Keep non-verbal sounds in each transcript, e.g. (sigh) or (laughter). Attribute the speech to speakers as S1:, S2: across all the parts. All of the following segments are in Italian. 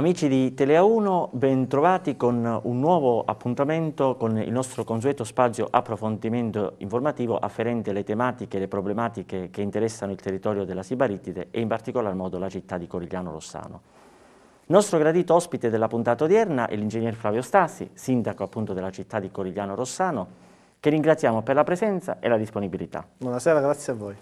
S1: Amici di Telea 1, bentrovati con un nuovo appuntamento con il nostro consueto spazio approfondimento informativo afferente alle tematiche e le problematiche che interessano il territorio della Sibaritide e in particolar modo la città di Corigliano Rossano. Il nostro gradito ospite della puntata odierna è l'ingegner Flavio Stassi, sindaco appunto della città di Corigliano Rossano, che ringraziamo per la presenza e la disponibilità.
S2: Buonasera, grazie a voi.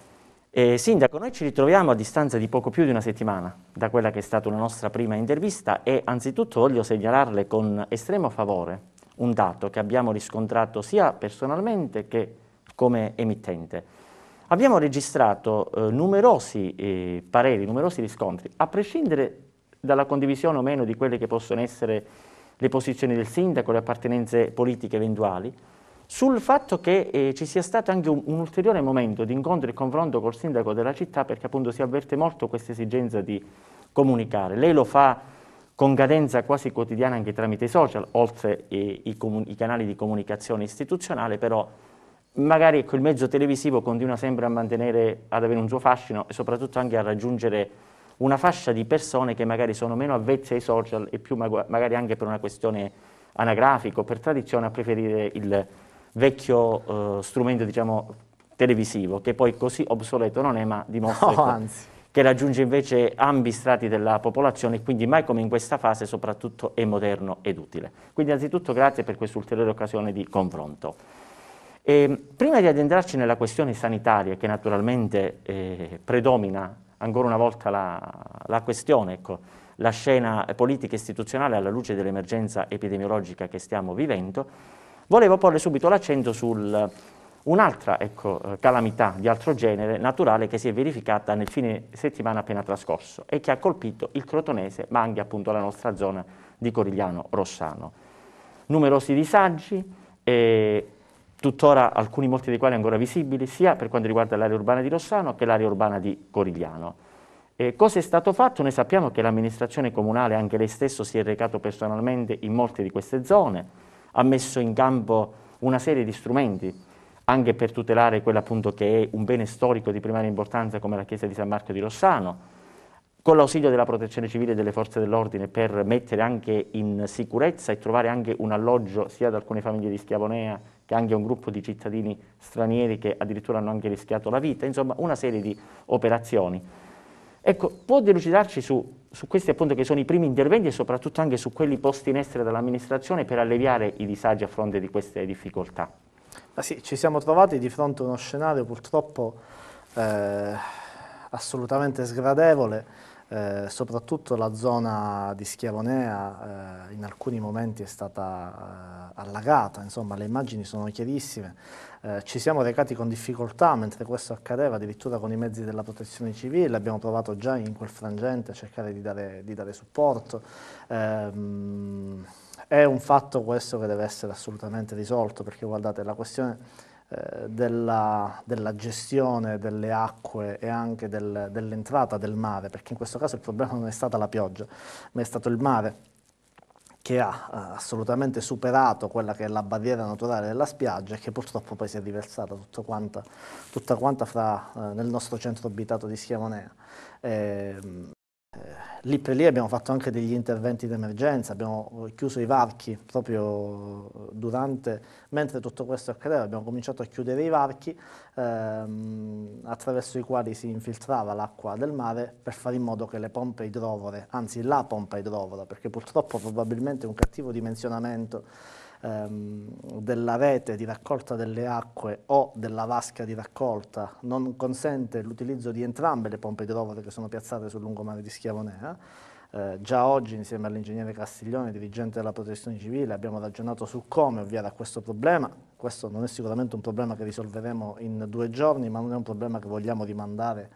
S1: Eh, sindaco, noi ci ritroviamo a distanza di poco più di una settimana da quella che è stata la nostra prima intervista e anzitutto voglio segnalarle con estremo favore un dato che abbiamo riscontrato sia personalmente che come emittente. Abbiamo registrato eh, numerosi eh, pareri, numerosi riscontri, a prescindere dalla condivisione o meno di quelle che possono essere le posizioni del sindaco, le appartenenze politiche eventuali, sul fatto che eh, ci sia stato anche un, un, ulteriore momento di incontro e confronto col sindaco della città perché appunto si avverte molto questa esigenza di comunicare. Lei lo fa con cadenza quasi quotidiana anche tramite i social, oltre eh, i, i, canali di comunicazione istituzionale, però magari ecco, il mezzo televisivo continua sempre a mantenere, ad avere un suo fascino e soprattutto anche a raggiungere una fascia di persone che magari sono meno avvezze ai social e più magari anche per una questione anagrafica o per tradizione a preferire il vecchio eh, strumento diciamo, televisivo, che poi così obsoleto non è, ma dimostra (laughs) no, che raggiunge invece ambi strati della popolazione, e quindi mai come in questa fase soprattutto è moderno ed utile. Quindi innanzitutto grazie per questa ulteriore occasione di confronto. E, ehm, prima di addentrarci nella questione sanitaria, che naturalmente eh, predomina ancora una volta la, la questione, ecco, la scena politica istituzionale alla luce dell'emergenza epidemiologica che stiamo vivendo, Volevo porre subito l'accento su eh, un'altra ecco, eh, calamità di altro genere naturale che si è verificata nel fine settimana appena trascorso e che ha colpito il crotonese ma anche appunto la nostra zona di Corigliano Rossano. Numerosi disagi, eh, tuttora alcuni molti dei quali ancora visibili, sia per quanto riguarda l'area urbana di Rossano che l'area urbana di Corigliano. Eh, cosa è stato fatto? Noi sappiamo che l'amministrazione comunale, anche lei stesso, si è recato personalmente in molte di queste zone, ha messo in campo una serie di strumenti anche per tutelare quello appunto che è un bene storico di primaria importanza come la chiesa di San Marco di Rossano, con l'ausilio della protezione civile e delle forze dell'ordine per mettere anche in sicurezza e trovare anche un alloggio sia ad alcune famiglie di Schiavonea che anche a un gruppo di cittadini stranieri che addirittura hanno anche rischiato la vita, insomma una serie di operazioni Ecco, può delucidarci su, su, questi appunto che sono i primi interventi e soprattutto anche su quelli posti in essere dall'amministrazione per alleviare i disagi a fronte di queste difficoltà?
S2: Ah sì, ci siamo trovati di fronte a uno scenario purtroppo eh, assolutamente sgradevole eh, soprattutto la zona di Schiavonea eh, in alcuni momenti è stata eh, allagata, insomma le immagini sono chiarissime. Eh, ci siamo recati con difficoltà mentre questo accadeva, addirittura con i mezzi della protezione civile, abbiamo provato già in quel frangente a cercare di dare, di dare supporto. Ehm, è un fatto questo che deve essere assolutamente risolto perché guardate la questione eh, della, della, gestione delle acque e anche del, dell'entrata del mare, perché in questo caso il problema non è stata la pioggia, ma è stato il mare che ha eh, assolutamente superato quella che è la barriera naturale della spiaggia e che purtroppo poi si è riversata tutta quanta, tutta quanta fra, eh, nel nostro centro abitato di Schiavonea. Eh, lì per lì abbiamo fatto anche degli interventi d'emergenza, abbiamo chiuso i varchi proprio durante, mentre tutto questo accadeva, abbiamo cominciato a chiudere i varchi ehm, attraverso i quali si infiltrava l'acqua del mare per fare in modo che le pompe idrovore, anzi la pompa idrovora, perché purtroppo probabilmente un cattivo dimensionamento ehm, della rete di raccolta delle acque o della vasca di raccolta non consente l'utilizzo di entrambe le pompe idrovore che sono piazzate sul lungomare di Schiavonea. Eh. eh, già oggi insieme all'ingegnere Castiglione, dirigente della protezione civile, abbiamo ragionato su come ovviare a questo problema. Questo non è sicuramente un problema che risolveremo in due giorni, ma non è un problema che vogliamo rimandare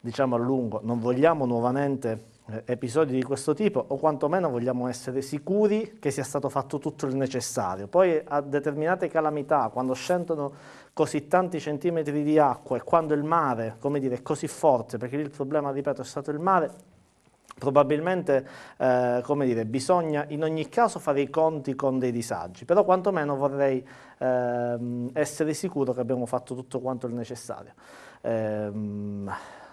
S2: diciamo, a lungo. Non vogliamo nuovamente eh, episodi di questo tipo o quantomeno vogliamo essere sicuri che sia stato fatto tutto il necessario. Poi a determinate calamità, quando scendono così tanti centimetri di acqua e quando il mare, come dire, è così forte, perché lì il problema, ripeto, è stato il mare, probabilmente eh, dire, bisogna in ogni caso fare i conti con dei disagi, però quantomeno vorrei eh, essere sicuro che abbiamo fatto tutto quanto il necessario. Ehm,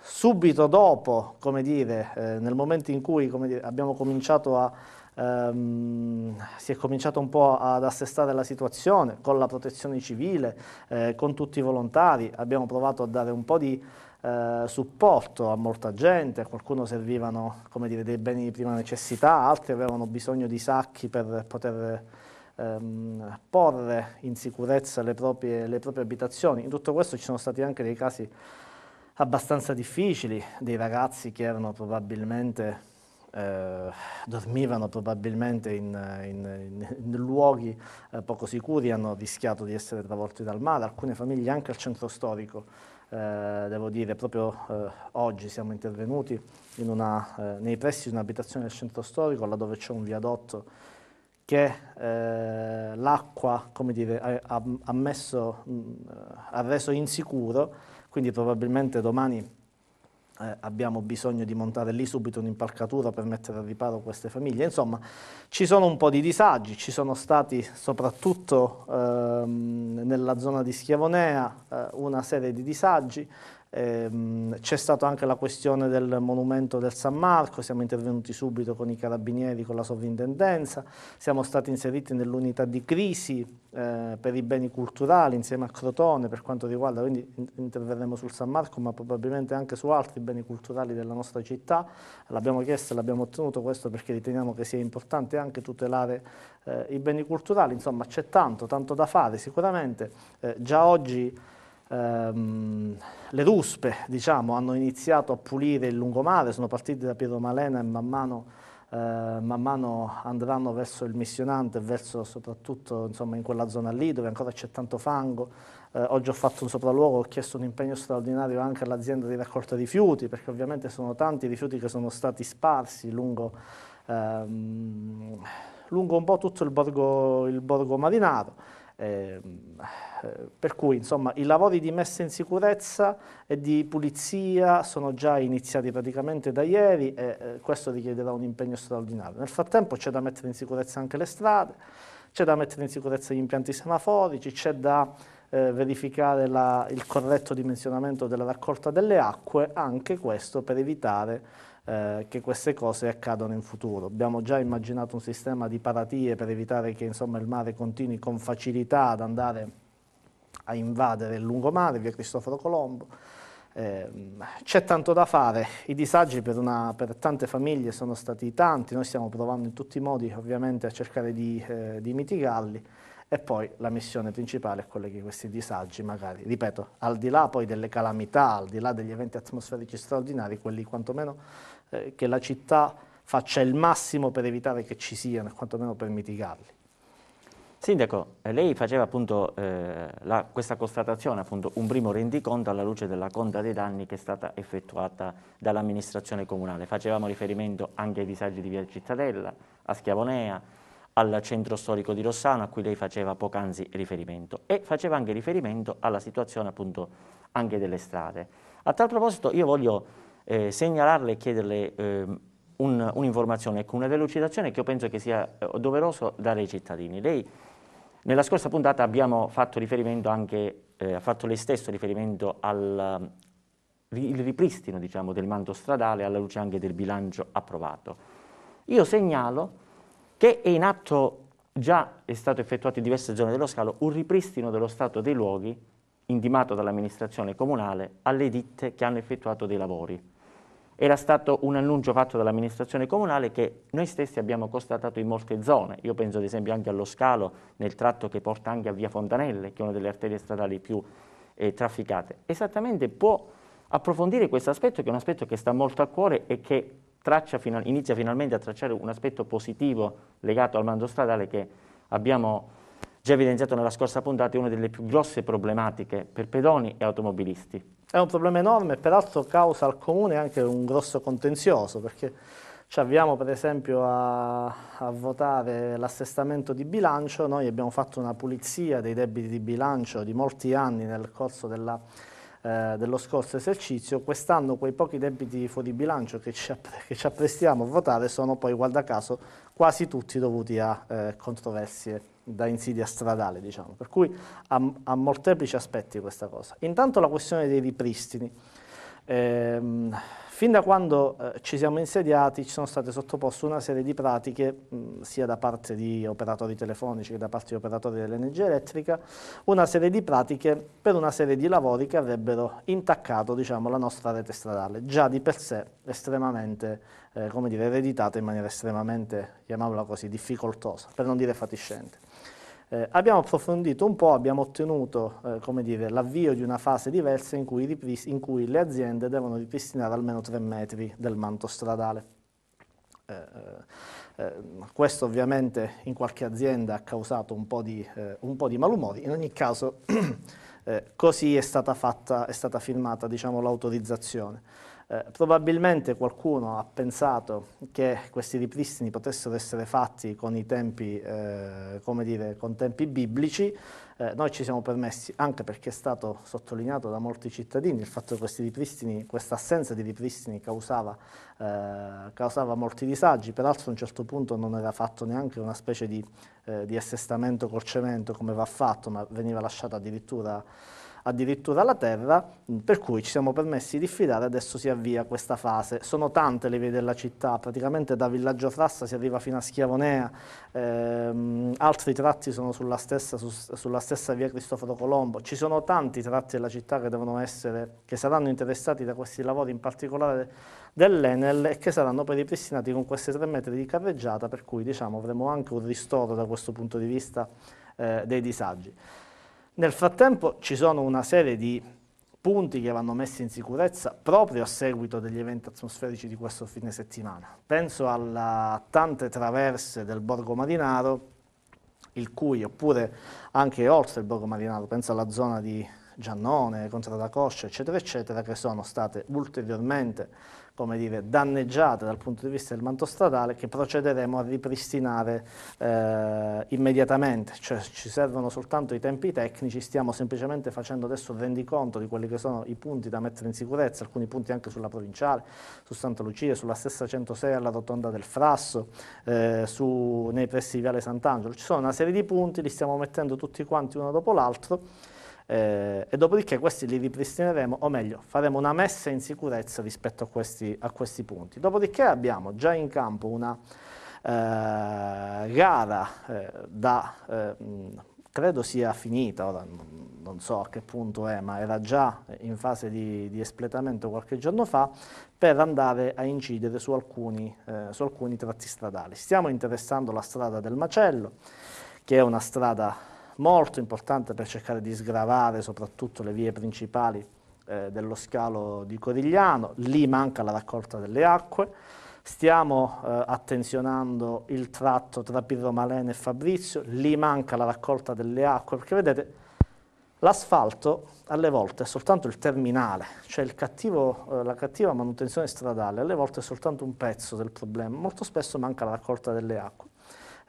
S2: subito dopo, come dire, eh, nel momento in cui dire, abbiamo cominciato a, ehm, si è cominciato un po' ad assestare la situazione con la protezione civile, eh, con tutti i volontari, abbiamo provato a dare un po' di eh, supporto a molta gente, a qualcuno servivano dire, dei beni di prima necessità, altri avevano bisogno di sacchi per poter ehm, porre in sicurezza le proprie, le proprie abitazioni. In tutto questo ci sono stati anche dei casi abbastanza difficili, dei ragazzi che erano probabilmente, eh, dormivano probabilmente in, in, in luoghi eh, poco sicuri, hanno rischiato di essere travolti dal mare, alcune famiglie anche al centro storico. Eh, devo dire, proprio eh, oggi siamo intervenuti in una, eh, nei pressi di un'abitazione del centro storico, laddove c'è un viadotto che eh, l'acqua ha, ha, messo, mh, ha reso insicuro quindi probabilmente domani eh, abbiamo bisogno di montare lì subito un'impalcatura per mettere al riparo queste famiglie. Insomma, ci sono un po' di disagi, ci sono stati soprattutto ehm, nella zona di Schiavonea eh, una serie di disagi, Ehm, c'è stata anche la questione del monumento del San Marco, siamo intervenuti subito con i carabinieri, con la sovrintendenza, siamo stati inseriti nell'unità di crisi eh, per i beni culturali insieme a Crotone per quanto riguarda, quindi interverremo sul San Marco ma probabilmente anche su altri beni culturali della nostra città, l'abbiamo chiesto e l'abbiamo ottenuto questo perché riteniamo che sia importante anche tutelare eh, i beni culturali, insomma c'è tanto, tanto da fare sicuramente, eh, già oggi ehm, le ruspe diciamo, hanno iniziato a pulire il lungomare, sono partiti da Piero Malena e man mano, eh, man mano andranno verso il missionante, verso soprattutto insomma, in quella zona lì dove ancora c'è tanto fango. Eh, oggi ho fatto un sopralluogo, ho chiesto un impegno straordinario anche all'azienda di raccolta rifiuti, perché ovviamente sono tanti i rifiuti che sono stati sparsi lungo, ehm, lungo un po' tutto il borgo, il borgo marinaro. Eh, eh, per cui insomma, i lavori di messa in sicurezza e di pulizia sono già iniziati praticamente da ieri e eh, questo richiederà un impegno straordinario. Nel frattempo c'è da mettere in sicurezza anche le strade, c'è da mettere in sicurezza gli impianti semaforici, c'è da eh, verificare la, il corretto dimensionamento della raccolta delle acque, anche questo per evitare eh, che queste cose accadano in futuro. Abbiamo già immaginato un sistema di paratie per evitare che insomma, il mare continui con facilità ad andare a invadere il lungomare, via Cristoforo Colombo. Ehm, c'è tanto da fare, i disagi per, una, per, tante famiglie sono stati tanti, noi stiamo provando in tutti i modi ovviamente a cercare di, eh, di mitigarli e poi la missione principale è quella che questi disagi magari, ripeto, al di là poi delle calamità, al di là degli eventi atmosferici straordinari, quelli quantomeno eh, che la città faccia il massimo per evitare che ci siano e quantomeno per mitigarli.
S1: Sindaco, eh, lei faceva appunto eh, la, questa constatazione, appunto un primo rendiconto alla luce della conta dei danni che è stata effettuata dall'amministrazione comunale. Facevamo riferimento anche ai disagi di Via Cittadella, a Schiavonea, al centro storico di Rossano a cui lei faceva poc'anzi riferimento e faceva anche riferimento alla situazione appunto anche delle strade. A tal proposito io voglio eh, segnalarle e chiederle eh, un'informazione, ecco, una delucidazione che io penso che sia eh, doveroso dare ai cittadini. Lei nella scorsa puntata abbiamo fatto riferimento anche, eh, fatto lei stesso riferimento al eh, il ripristino diciamo, del manto stradale alla luce anche del bilancio approvato. Io segnalo che è in atto già è stato effettuato in diverse zone dello scalo un ripristino dello stato dei luoghi intimato dall'amministrazione comunale alle ditte che hanno effettuato dei lavori era stato un annuncio fatto dall'amministrazione comunale che noi stessi abbiamo constatato in molte zone. Io penso ad esempio anche allo scalo nel tratto che porta anche a via Fontanelle, che è una delle arterie stradali più eh, trafficate. Esattamente può approfondire questo aspetto, che è un aspetto che sta molto a cuore e che fino, inizia finalmente a tracciare un aspetto positivo legato al mando stradale che abbiamo già evidenziato nella scorsa puntata, è una delle più grosse problematiche per pedoni e automobilisti.
S2: È un problema enorme peraltro causa al Comune anche un grosso contenzioso perché ci avviamo per esempio a, a votare l'assestamento di bilancio, noi abbiamo fatto una pulizia dei debiti di bilancio di molti anni nel corso della eh, dello scorso esercizio, quest'anno quei pochi debiti fuori bilancio che ci, che ci, apprestiamo a votare sono poi, guarda caso, quasi tutti dovuti a eh, controversie da insidia stradale, diciamo. Per cui ha, ha molteplici aspetti questa cosa. Intanto la questione dei ripristini. Ehm, Fin da quando eh, ci siamo insediati ci sono state sottoposte una serie di pratiche mh, mm, sia da parte di operatori telefonici che da parte di operatori dell'energia elettrica, una serie di pratiche per una serie di lavori che avrebbero intaccato diciamo, la nostra rete stradale, già di per sé estremamente, eh, come dire, ereditata in maniera estremamente, chiamiamola così, difficoltosa, per non dire fatiscente. Eh, abbiamo approfondito un po', abbiamo ottenuto eh, l'avvio di una fase diversa in cui, in cui, le aziende devono ripristinare almeno 3 metri del manto stradale. Eh, eh, eh, questo ovviamente in qualche azienda ha causato un po' di, eh, un po di malumori, in ogni caso (clears throat) così è stata, fatta, è stata firmata diciamo, l'autorizzazione. Eh, probabilmente qualcuno ha pensato che questi ripristini potessero essere fatti con, tempi, eh, dire, con tempi, biblici, eh, noi ci siamo permessi, anche perché è stato sottolineato da molti cittadini, il fatto che questa assenza di ripristini causava, eh, causava, molti disagi, peraltro a un certo punto non era fatto neanche una specie di, eh, di assestamento col cemento come va fatto, ma veniva lasciata addirittura addirittura la terra, per cui ci siamo permessi di fidare, adesso si avvia questa fase. Sono tante le vie della città, praticamente da Villaggio Frassa si arriva fino a Schiavonea, ehm, altri tratti sono sulla stessa, su, sulla stessa via Cristoforo Colombo, ci sono tanti tratti della città che, essere, che saranno interessati da questi lavori, in particolare dell'Enel e che saranno poi ripristinati con questi tre metri di carreggiata, per cui diciamo, avremo anche un ristoro da questo punto di vista eh, dei disagi. Nel frattempo ci sono una serie di punti che vanno messi in sicurezza proprio a seguito degli eventi atmosferici di questo fine settimana. Penso alle tante traverse del Borgo Marinaro, il cui, oppure anche oltre il Borgo Marinaro, penso alla zona di Giannone, Contra Coscia, eccetera, eccetera, che sono state ulteriormente come dire, danneggiate dal punto di vista del manto stradale che procederemo a ripristinare eh, immediatamente, cioè ci servono soltanto i tempi tecnici, stiamo semplicemente facendo adesso il rendiconto di quelli che sono i punti da mettere in sicurezza, alcuni punti anche sulla provinciale, su Santa Lucia, sulla stessa 106 alla rotonda del Frasso, eh, su, nei pressi di Viale Sant'Angelo, ci sono una serie di punti, li stiamo mettendo tutti quanti uno dopo l'altro, eh, e dopodiché questi li ripristineremo, o meglio, faremo una messa in sicurezza rispetto a questi, a questi punti. Dopodiché abbiamo già in campo una eh, gara eh, da... Eh, mh, credo sia finita, ora non so a che punto è, ma era già in fase di, di espletamento qualche giorno fa, per andare a incidere su alcuni, eh, su alcuni tratti stradali. Stiamo interessando la strada del Macello, che è una strada molto importante per cercare di sgravare soprattutto le vie principali eh, dello scalo di Corigliano, lì manca la raccolta delle acque, stiamo eh, attenzionando il tratto tra Pirro Malene e Fabrizio, lì manca la raccolta delle acque, perché vedete l'asfalto alle volte è soltanto il terminale, cioè il cattivo, eh, la cattiva manutenzione stradale, alle volte è soltanto un pezzo del problema, molto spesso manca la raccolta delle acque.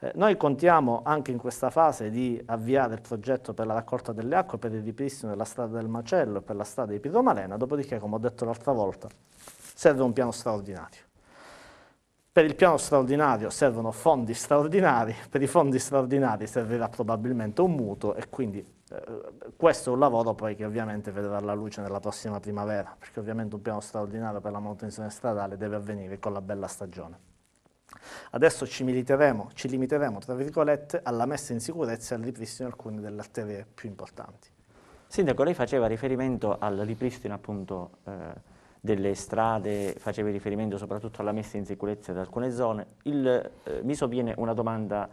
S2: Eh, noi contiamo anche in questa fase di avviare il progetto per la raccolta delle acque, per il ripristino della strada del Macello e per la strada di Piromalena, dopodiché, come ho detto l'altra volta, serve un piano straordinario. Per il piano straordinario servono fondi straordinari, (laughs) per i fondi straordinari servirà probabilmente un mutuo e quindi eh, questo è un lavoro poi che ovviamente vedrà la luce nella prossima primavera, perché ovviamente un piano straordinario per la manutenzione stradale deve avvenire con la bella stagione. Adesso ci militeremo, ci limiteremo, tra virgolette, alla messa in sicurezza e al ripristino di alcune delle arterie più importanti.
S1: Sindaco, lei faceva riferimento al ripristino appunto eh, delle strade, faceva riferimento soprattutto alla messa in sicurezza di alcune zone. Il, eh, mi sovviene una domanda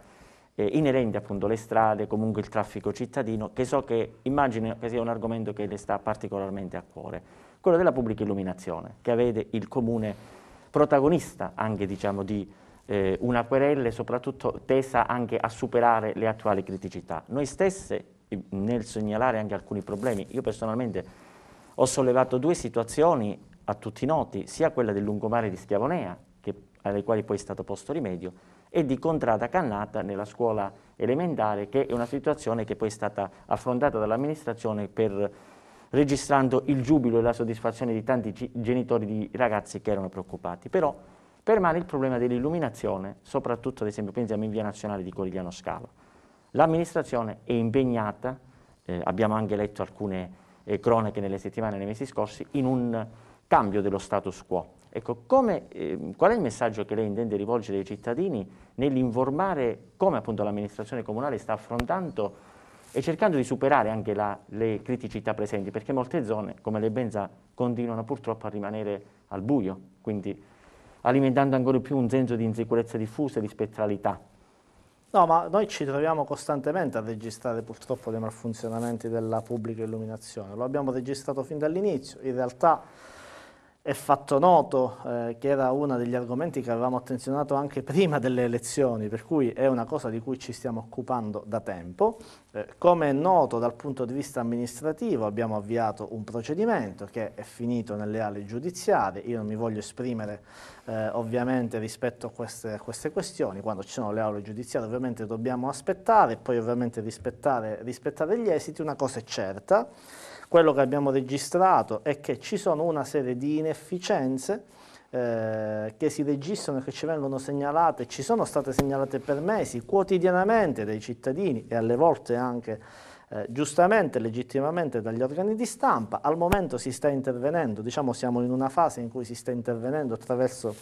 S1: eh, inerente appunto alle strade, comunque il traffico cittadino, che so che immagino che sia un argomento che le sta particolarmente a cuore, quello della pubblica illuminazione, che vede il comune protagonista anche diciamo di eh, una querella soprattutto tesa anche a superare le attuali criticità. Noi stesse, nel segnalare anche alcuni problemi, io personalmente ho sollevato due situazioni a tutti noti, sia quella del lungomare di Schiavonea, che, alle quali poi è stato posto rimedio, e di Contrada Cannata nella scuola elementare, che è una situazione che poi è stata affrontata dall'amministrazione per registrando il giubilo e la soddisfazione di tanti genitori di ragazzi che erano preoccupati. Però permane il problema dell'illuminazione, soprattutto ad esempio pensiamo in via nazionale di Corigliano Scala. L'amministrazione è impegnata, eh, abbiamo anche letto alcune eh, cronache nelle settimane e nei mesi scorsi, in un cambio dello status quo. Ecco, come, eh, qual è il messaggio che lei intende rivolgere ai cittadini nell'informare come appunto l'amministrazione comunale sta affrontando e cercando di superare anche la, le criticità presenti, perché molte zone, come le benza, continuano purtroppo a rimanere al buio, quindi alimentando ancora più un senso di insicurezza diffusa e di spettralità.
S2: No, ma noi ci troviamo costantemente a registrare purtroppo dei malfunzionamenti della pubblica illuminazione, lo abbiamo registrato fin dall'inizio, in realtà è fatto noto eh, che era uno degli argomenti che avevamo attenzionato anche prima delle elezioni, per cui è una cosa di cui ci stiamo occupando da tempo. Eh, come è noto dal punto di vista amministrativo abbiamo avviato un procedimento che è finito nelle ali giudiziarie, io non mi voglio esprimere eh, ovviamente rispetto a queste, a queste, questioni, quando ci sono le aule giudiziarie ovviamente dobbiamo aspettare e poi ovviamente rispettare, rispettare gli esiti, una cosa è certa quello che abbiamo registrato è che ci sono una serie di inefficienze eh, che si registrano e che ci vengono segnalate, ci sono state segnalate per mesi quotidianamente dai cittadini e alle volte anche eh, giustamente, legittimamente dagli organi di stampa. Al momento si sta intervenendo, diciamo siamo in una fase in cui si sta intervenendo attraverso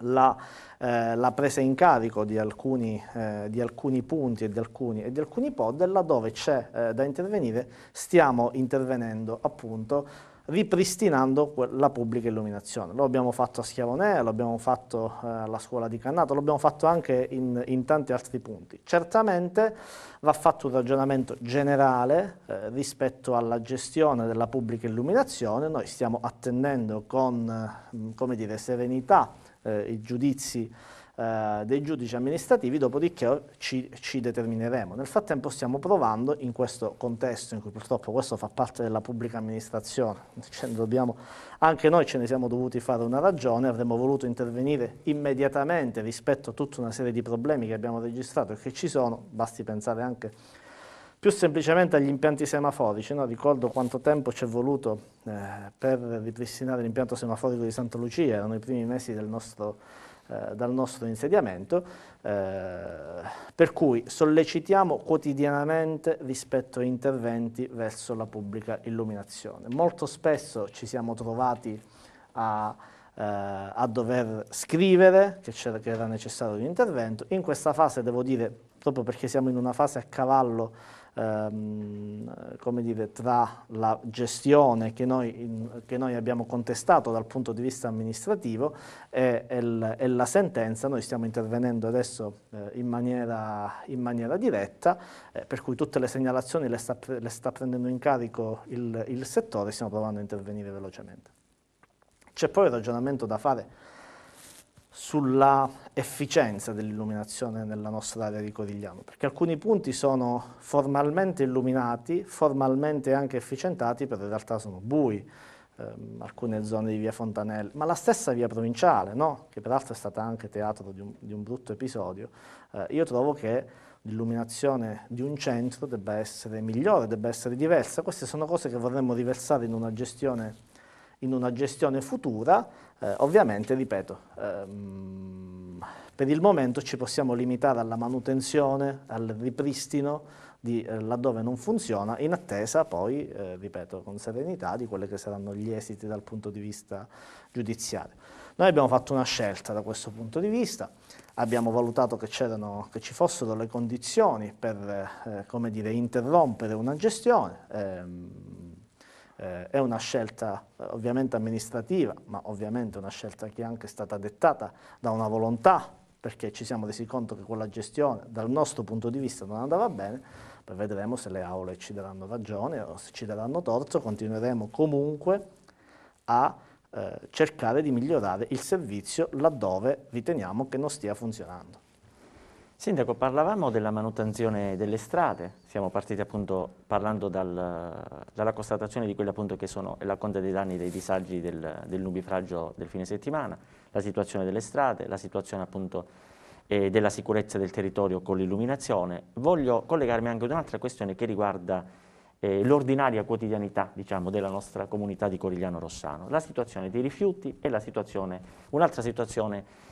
S2: la, eh, la, presa in carico di alcuni, eh, di alcuni punti e di alcuni, e di alcuni pod, e laddove c'è eh, da intervenire stiamo intervenendo appunto ripristinando la pubblica illuminazione. Lo abbiamo fatto a Schiavone, lo abbiamo fatto eh, alla scuola di Cannato, lo abbiamo fatto anche in, in tanti altri punti. Certamente va fatto un ragionamento generale eh, rispetto alla gestione della pubblica illuminazione, noi stiamo attendendo con mm, dire, serenità eh, i giudizi eh, dei giudici amministrativi, dopodiché ci, ci, determineremo. Nel frattempo stiamo provando in questo contesto in cui purtroppo questo fa parte della pubblica amministrazione, cioè dobbiamo, anche noi ce ne siamo dovuti fare una ragione, avremmo voluto intervenire immediatamente rispetto a tutta una serie di problemi che abbiamo registrato e che ci sono, basti pensare anche a più semplicemente agli impianti semaforici. No? Ricordo quanto tempo ci è voluto eh, per ripristinare l'impianto semaforico di Santa Lucia, erano i primi mesi del nostro, eh, dal nostro insediamento, eh, per cui sollecitiamo quotidianamente rispetto a interventi verso la pubblica illuminazione. Molto spesso ci siamo trovati a eh, a dover scrivere, che, che era necessario un intervento. In questa fase, devo dire, proprio perché siamo in una fase a cavallo ehm, come dire, tra la gestione che noi, in, che noi, abbiamo contestato dal punto di vista amministrativo e, e, l, e la sentenza, noi stiamo intervenendo adesso eh, in, maniera, in, maniera, diretta, eh, per cui tutte le segnalazioni le sta, le sta prendendo in carico il, il settore, stiamo provando a intervenire velocemente. C'è poi il ragionamento da fare sulla efficienza dell'illuminazione nella nostra area di Corigliano, perché alcuni punti sono formalmente illuminati, formalmente anche efficientati, però in realtà sono bui, ehm, alcune zone di via Fontanelle, ma la stessa via provinciale, no? che peraltro è stata anche teatro di un, di un brutto episodio, eh, io trovo che l'illuminazione di un centro debba essere migliore, debba essere diversa, queste sono cose che vorremmo riversare in una gestione, in una gestione futura, eh, ovviamente, ripeto, ehm, per il momento ci possiamo limitare alla manutenzione, al ripristino di, eh, laddove non funziona, in attesa poi, eh, ripeto, con serenità di quelli che saranno gli esiti dal punto di vista giudiziario. Noi abbiamo fatto una scelta da questo punto di vista, abbiamo valutato che, che ci fossero le condizioni per eh, dire, interrompere una gestione, ehm, eh, è una scelta eh, ovviamente amministrativa, ma ovviamente una scelta che è anche stata dettata da una volontà, perché ci siamo resi conto che quella gestione dal nostro punto di vista non andava bene, poi vedremo se le aule ci daranno ragione o se ci daranno torto, continueremo comunque a eh, cercare di migliorare il servizio laddove riteniamo che non stia funzionando.
S1: Sindaco, parlavamo della manutenzione delle strade, siamo partiti appunto parlando dal, dalla constatazione di quelli appunto che sono la conta dei danni e dei disagi del, del, nubifragio del fine settimana, la situazione delle strade, la situazione appunto eh, della sicurezza del territorio con l'illuminazione. Voglio collegarmi anche ad un'altra questione che riguarda eh, l'ordinaria quotidianità diciamo, della nostra comunità di Corigliano Rossano, la situazione dei rifiuti e un'altra situazione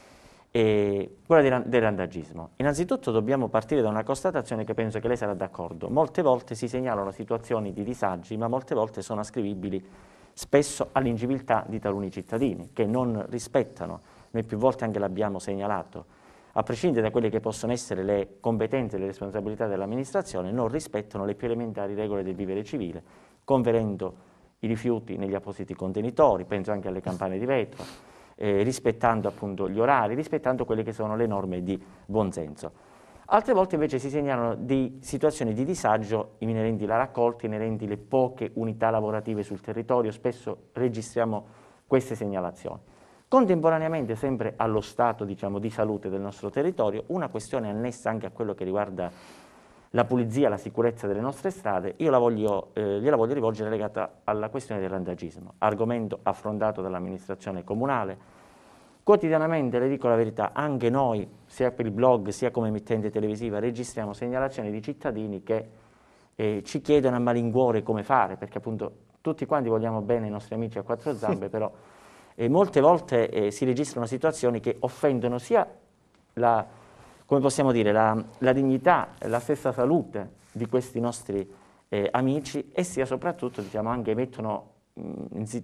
S1: e quella randagismo. Innanzitutto dobbiamo partire da una constatazione che penso che lei sarà d'accordo. Molte volte si segnalano situazioni di disagi, ma molte volte sono ascrivibili spesso all'ingiviltà di taluni cittadini, che non rispettano, noi più volte anche l'abbiamo segnalato, a prescindere da quelle che possono essere le competenze e le responsabilità dell'amministrazione, non rispettano le più elementari regole del vivere civile, converendo i rifiuti negli appositi contenitori, penso anche alle campane di vetro, eh, rispettando appunto gli orari, rispettando quelle che sono le norme di buonsenso. Altre volte invece si segnalano di situazioni di disagio inerenti alla raccolta, inerenti alle poche unità lavorative sul territorio, spesso registriamo queste segnalazioni. Contemporaneamente, sempre allo stato diciamo, di salute del nostro territorio, una questione annessa anche a quello che riguarda la pulizia, la sicurezza delle nostre strade, io la voglio, eh, gliela voglio rivolgere legata alla questione del randagismo, argomento affrontato dall'amministrazione comunale. Quotidianamente, le dico la verità, anche noi, sia per il blog sia come emittente televisiva, registriamo segnalazioni di cittadini che eh, ci chiedono a malincuore come fare, perché appunto tutti quanti vogliamo bene i nostri amici a quattro zampe, (laughs) però eh, molte volte eh, si registrano situazioni che offendono sia la come possiamo dire, la, la dignità, la stessa salute di questi nostri eh, amici e sia soprattutto diciamo, anche mettono mm,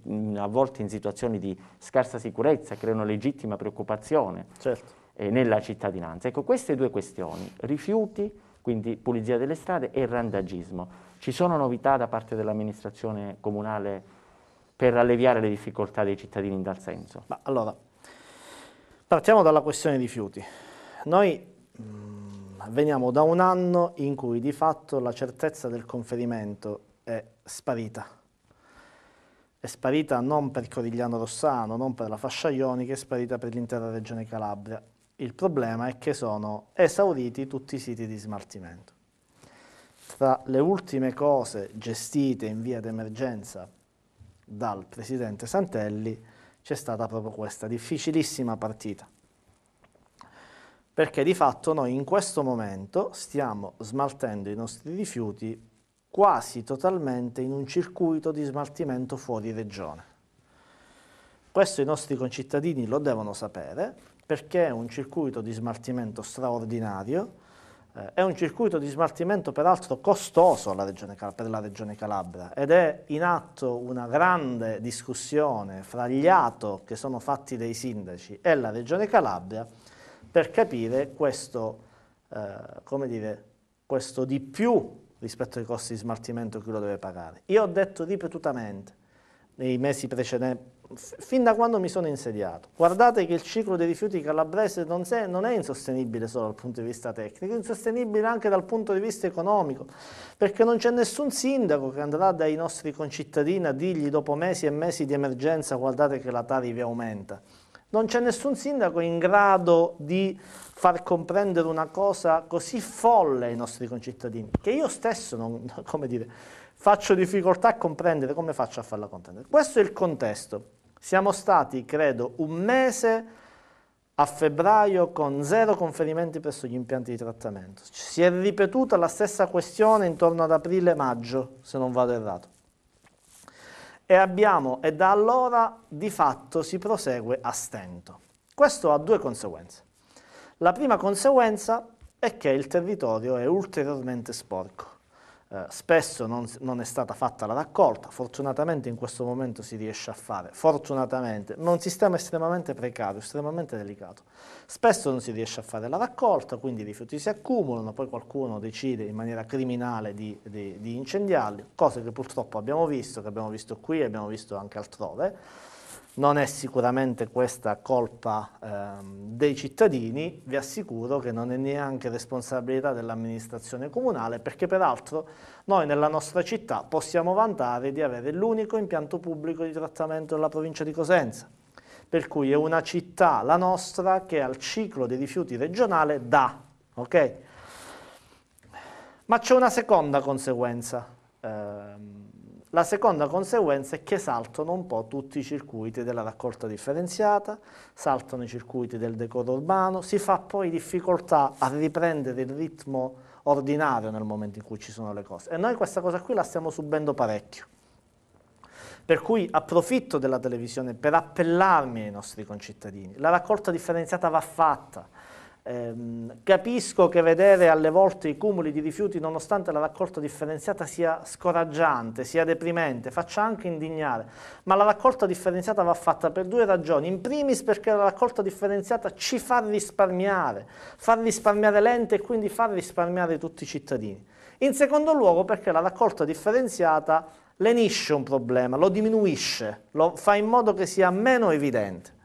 S1: in, a volte in situazioni di scarsa sicurezza, creano legittima preoccupazione certo. eh, nella cittadinanza. Ecco, queste due questioni, rifiuti, quindi pulizia delle strade e randagismo. Ci sono novità da parte dell'amministrazione comunale per alleviare le difficoltà dei cittadini in tal senso? Ma allora, partiamo dalla questione rifiuti.
S2: Noi Mm, veniamo da un anno in cui di fatto la certezza del conferimento è sparita. È sparita non per Corigliano Rossano, non per la fascia ionica, è sparita per l'intera regione Calabria. Il problema è che sono esauriti tutti i siti di smaltimento. Tra le ultime cose gestite in via d'emergenza dal presidente Santelli c'è stata proprio questa difficilissima partita perché di fatto noi in questo momento stiamo smaltendo i nostri rifiuti quasi totalmente in un circuito di smaltimento fuori regione. Questo i nostri concittadini lo devono sapere perché è un circuito di smaltimento straordinario, eh, è un circuito di smaltimento peraltro costoso regione, per la Regione Calabria ed è in atto una grande discussione fra gli ATO che sono fatti dei sindaci e la Regione Calabria per capire questo, eh, dire, questo di più rispetto ai costi di smaltimento che lo deve pagare. Io ho detto ripetutamente nei mesi precedenti, fin da quando mi sono insediato, guardate che il ciclo dei rifiuti calabrese non, se, non è insostenibile solo dal punto di vista tecnico, è insostenibile anche dal punto di vista economico, perché non c'è nessun sindaco che andrà dai nostri concittadini a dirgli dopo mesi e mesi di emergenza guardate che la tariffa aumenta. Non c'è nessun sindaco in grado di far comprendere una cosa così folle ai nostri concittadini, che io stesso non, (laughs) dire, faccio difficoltà a comprendere, come faccio a farla comprendere. Questo è il contesto. Siamo stati, credo, un mese a febbraio con zero conferimenti presso gli impianti di trattamento. Si è ripetuta la stessa questione intorno ad aprile-maggio, se non vado errato e, abbiamo, e da allora di fatto si prosegue a stento. Questo ha due conseguenze. La prima conseguenza è che il territorio è ulteriormente sporco. Eh, spesso non, non, è stata fatta la raccolta, fortunatamente in questo momento si riesce a fare, fortunatamente, ma è un sistema estremamente precario, estremamente delicato. Spesso non si riesce a fare la raccolta, quindi i rifiuti si accumulano, poi qualcuno decide in maniera criminale di, di, di incendiarli, cose che purtroppo abbiamo visto, che abbiamo visto qui e abbiamo visto anche altrove. Non è sicuramente questa colpa ehm, dei cittadini, vi assicuro che non è neanche responsabilità dell'amministrazione comunale perché peraltro noi nella nostra città possiamo vantare di avere l'unico impianto pubblico di trattamento della provincia di Cosenza. Per cui è una città, la nostra, che al ciclo dei rifiuti regionale dà. Okay? Ma c'è una seconda conseguenza. Ehm, la seconda conseguenza è che saltano un po' tutti i circuiti della raccolta differenziata, saltano i circuiti del decoro urbano, si fa poi difficoltà a riprendere il ritmo ordinario nel momento in cui ci sono le cose. E noi questa cosa qui la stiamo subendo parecchio. Per cui approfitto della televisione per appellarmi ai nostri concittadini. La raccolta differenziata va fatta, Ehm, capisco che vedere alle volte i cumuli di rifiuti nonostante la raccolta differenziata sia scoraggiante, sia deprimente, faccia anche indignare, ma la raccolta differenziata va fatta per due ragioni. In primis perché la raccolta differenziata ci fa risparmiare, fa risparmiare l'ente e quindi fa risparmiare tutti i cittadini. In secondo luogo perché la raccolta differenziata lenisce un problema, lo diminuisce, lo fa in modo che sia meno evidente.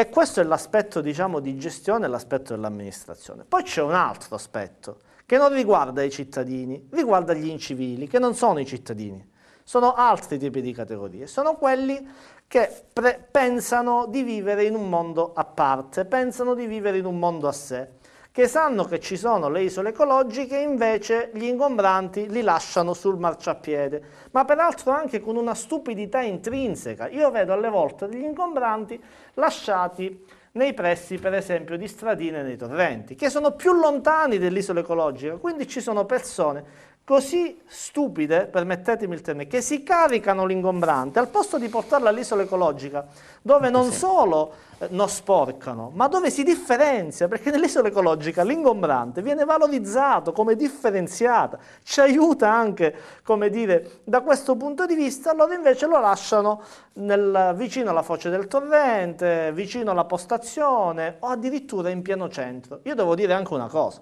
S2: E questo è l'aspetto diciamo, di gestione l'aspetto dell'amministrazione. Poi c'è un altro aspetto che non riguarda i cittadini, riguarda gli incivili, che non sono i cittadini, sono altri tipi di categorie, sono quelli che pensano di vivere in un mondo a parte, pensano di vivere in un mondo a sé che sanno che ci sono le isole ecologiche e invece gli ingombranti li lasciano sul marciapiede, ma peraltro anche con una stupidità intrinseca. Io vedo alle volte degli ingombranti lasciati nei pressi per esempio di stradine e nei torrenti, che sono più lontani dell'isola ecologica, quindi ci sono persone così stupide, permettetemi il termine, che si caricano l'ingombrante al posto di portarla all'isola ecologica, dove non solo eh, non sporcano, ma dove si differenzia, perché nell'isola ecologica l'ingombrante viene valorizzato come differenziata, ci aiuta anche, come dire, da questo punto di vista, loro invece lo lasciano nel, vicino alla foce del torrente, vicino alla postazione o addirittura in pieno centro. Io devo dire anche una cosa,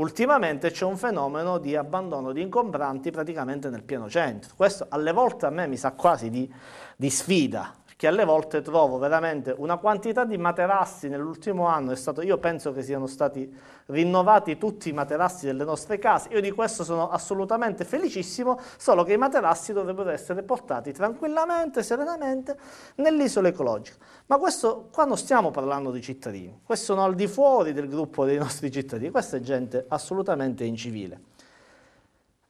S2: ultimamente c'è un fenomeno di abbandono di incombranti praticamente nel pieno centro. Questo alle volte a me mi sa quasi di, di sfida, che alle volte trovo veramente una quantità di materassi nell'ultimo anno, stato, io penso che siano stati rinnovati tutti i materassi delle nostre case, io di questo sono assolutamente felicissimo, solo che i materassi dovrebbero essere portati tranquillamente, serenamente nell'isola ecologica. Ma questo qua non stiamo parlando di cittadini, questi sono al di fuori del gruppo dei nostri cittadini, questa è gente assolutamente incivile.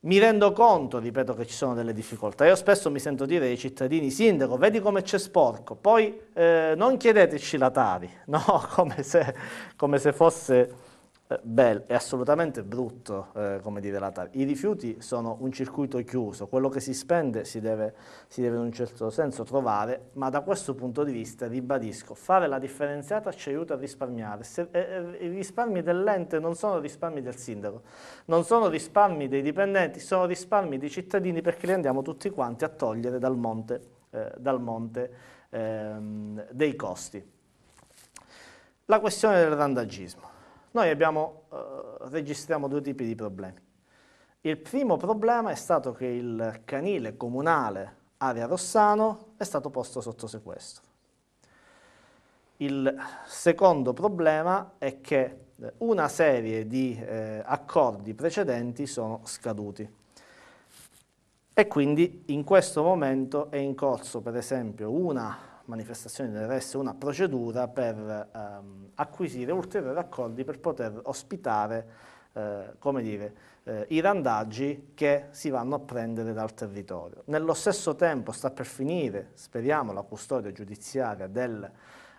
S2: Mi rendo conto, ripeto, che ci sono delle difficoltà. Io spesso mi sento dire ai cittadini, sindaco, vedi come c'è sporco, poi eh, non chiedeteci la Tari, (laughs) no? come se, come se fosse eh, Bel, è assolutamente brutto eh, come dire la TARI. I rifiuti sono un circuito chiuso, quello che si spende si deve, si deve in un certo senso trovare, ma da questo punto di vista, ribadisco, fare la differenziata ci aiuta a risparmiare. Se, eh, eh, I risparmi dell'ente non sono risparmi del sindaco, non sono risparmi dei dipendenti, sono risparmi dei cittadini perché li andiamo tutti quanti a togliere dal monte, eh, dal monte ehm, dei costi. La questione del randagismo. Noi abbiamo, eh, registriamo due tipi di problemi. Il primo problema è stato che il canile comunale area Rossano è stato posto sotto sequestro. Il secondo problema è che eh, una serie di eh, accordi precedenti sono scaduti e quindi in questo momento è in corso per esempio una manifestazione deve essere una procedura per ehm, acquisire ulteriori accordi per poter ospitare eh, come dire, eh, i randaggi che si vanno a prendere dal territorio. Nello stesso tempo sta per finire, speriamo, la custodia giudiziaria del,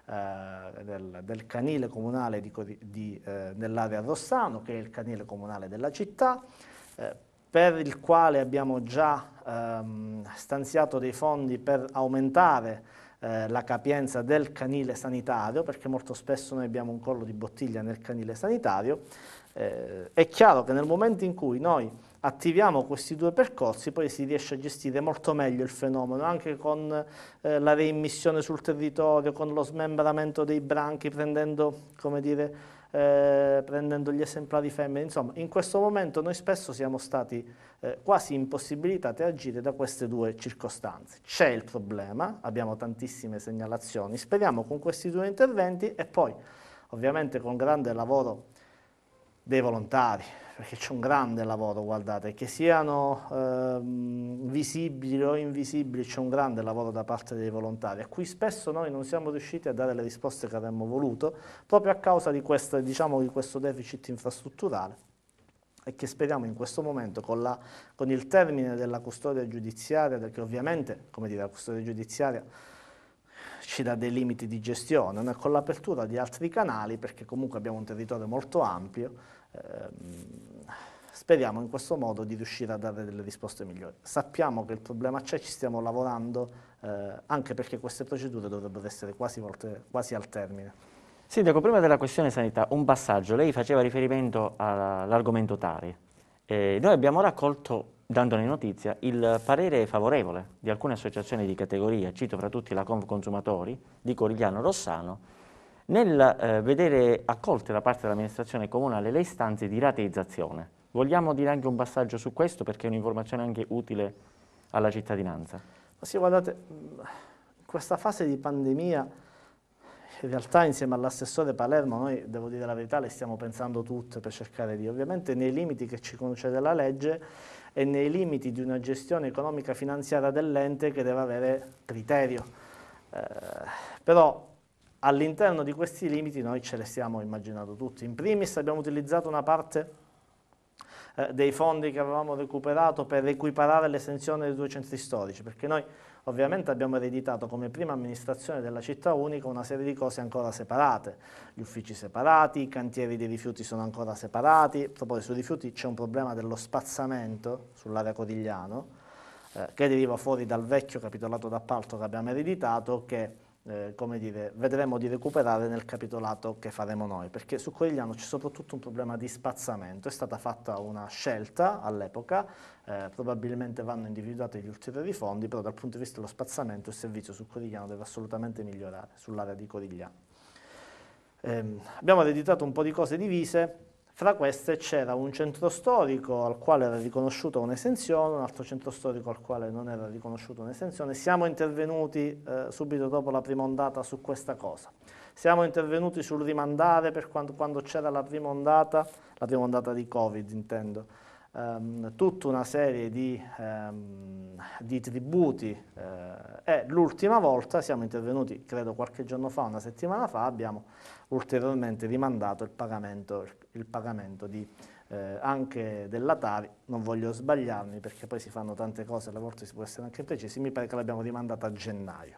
S2: eh, del, del canile comunale eh, dell'area Rossano, che è il canile comunale della città, eh, per il quale abbiamo già ehm, stanziato dei fondi per aumentare eh, la capienza del canile sanitario, perché molto spesso noi abbiamo un collo di bottiglia nel canile sanitario, eh, è chiaro che nel momento in cui noi attiviamo questi due percorsi, poi si riesce a gestire molto meglio il fenomeno, anche con eh, la reimmissione sul territorio, con lo smembramento dei branchi, prendendo, come dire, eh, prendendo gli esemplari femmine, insomma in questo momento noi spesso siamo stati eh, quasi impossibilitati ad agire da queste due circostanze. C'è il problema, abbiamo tantissime segnalazioni, speriamo con questi due interventi e poi ovviamente con grande lavoro dei volontari, perché c'è un grande lavoro, guardate, che siano eh, visibili o invisibili, c'è un grande lavoro da parte dei volontari, a cui spesso noi non siamo riusciti a dare le risposte che avremmo voluto, proprio a causa di, questa, diciamo, di questo deficit infrastrutturale e che speriamo in questo momento con, la, con il termine della custodia giudiziaria, perché ovviamente, come dire, la custodia giudiziaria ci dà dei limiti di gestione, ma con l'apertura di altri canali, perché comunque abbiamo un territorio molto ampio, Ehm, speriamo in questo modo di riuscire a dare delle risposte migliori. Sappiamo che il problema c'è, ci stiamo lavorando, eh, anche perché queste procedure dovrebbero essere quasi, volte, quasi al termine.
S1: Sindaco, prima della questione sanità, un passaggio. Lei faceva riferimento all'argomento Tari. Eh, noi abbiamo raccolto, dandone notizia, il parere favorevole di alcune associazioni di categoria, cito fra tutti la Conv Consumatori, di Corigliano Rossano, nel eh, vedere accolte da parte dell'amministrazione comunale le istanze di rateizzazione. Vogliamo dire anche un passaggio su questo perché è un'informazione anche utile alla cittadinanza?
S2: sì, guardate, in questa fase di pandemia in realtà insieme all'assessore Palermo noi, devo dire la verità, le stiamo pensando tutte per cercare di, ovviamente nei limiti che ci concede la legge e nei limiti di una gestione economica finanziaria dell'ente che deve avere criterio. Eh, però All'interno di questi limiti noi ce le stiamo immaginando tutti. In primis abbiamo utilizzato una parte eh, dei fondi che avevamo recuperato per equiparare l'estensione dei due centri storici, perché noi Ovviamente abbiamo ereditato come prima amministrazione della città unica una serie di cose ancora separate, gli uffici separati, i cantieri dei rifiuti sono ancora separati, proprio sui rifiuti c'è un problema dello spazzamento sull'area Codigliano eh, che deriva fuori dal vecchio capitolato d'appalto che abbiamo ereditato che eh, come dire, vedremo di recuperare nel capitolato che faremo noi, perché su Corigliano c'è soprattutto un problema di spazzamento, è stata fatta una scelta all'epoca, eh, probabilmente vanno individuati gli ulteriori fondi, però dal punto di vista dello spazzamento il servizio su Corigliano deve assolutamente migliorare, sull'area di Corigliano. Eh, abbiamo ereditato un po' di cose divise, fra queste c'era un centro storico al quale era riconosciuta un'esenzione, un altro centro storico al quale non era riconosciuta un'esenzione. Siamo intervenuti eh, subito dopo la prima ondata su questa cosa. Siamo intervenuti sul rimandare per quando, quando c'era la prima ondata, la prima ondata di Covid intendo, ehm, tutta una serie di, ehm, di tributi eh, e l'ultima volta siamo intervenuti, credo qualche giorno fa, una settimana fa, abbiamo ulteriormente rimandato il pagamento, il pagamento di, eh, anche della Tari, non voglio sbagliarmi perché poi si fanno tante cose, a volte si può essere anche precisi, mi pare che l'abbiamo rimandata a gennaio.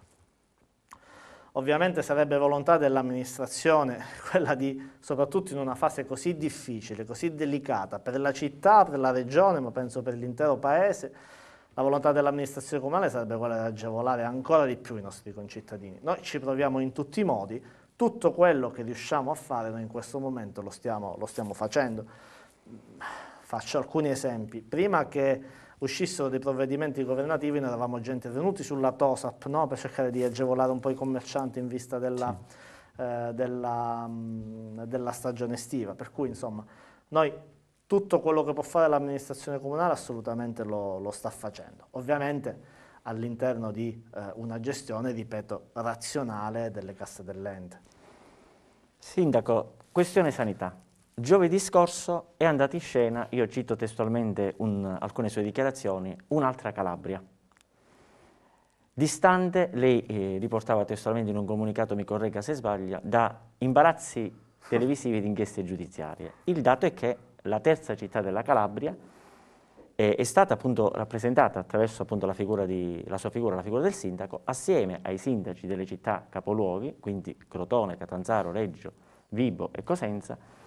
S2: Ovviamente sarebbe volontà dell'amministrazione (laughs) quella di, soprattutto in una fase così difficile, così delicata, per la città, per la regione, ma penso per l'intero paese, la volontà dell'amministrazione comunale sarebbe quella di agevolare ancora di più i nostri concittadini. Noi ci proviamo in tutti i modi, tutto quello che riusciamo a fare noi in questo momento lo stiamo, lo stiamo facendo. Faccio alcuni esempi. Prima che uscissero dei provvedimenti governativi ne eravamo già intervenuti sulla TOSAP no? per cercare di agevolare un po' i commercianti in vista della, sì. eh, della, mh, mm, della stagione estiva. Per cui insomma noi tutto quello che può fare l'amministrazione comunale assolutamente lo, lo sta facendo. Ovviamente all'interno di eh, una gestione, ripeto, razionale delle casse dell'ente.
S1: Sindaco, questione sanità. Giovedì scorso è andata in scena, io cito testualmente un, alcune sue dichiarazioni, un'altra Calabria. Distante, lei eh, riportava testualmente in un comunicato, mi corregga se sbaglia, da imbarazzi televisivi ed inchieste giudiziarie. Il dato è che la terza città della Calabria eh, è stata appunto rappresentata attraverso appunto, la, figura di, la sua figura, la figura del sindaco, assieme ai sindaci delle città capoluoghi, quindi Crotone, Catanzaro, Reggio, Vibo e Cosenza,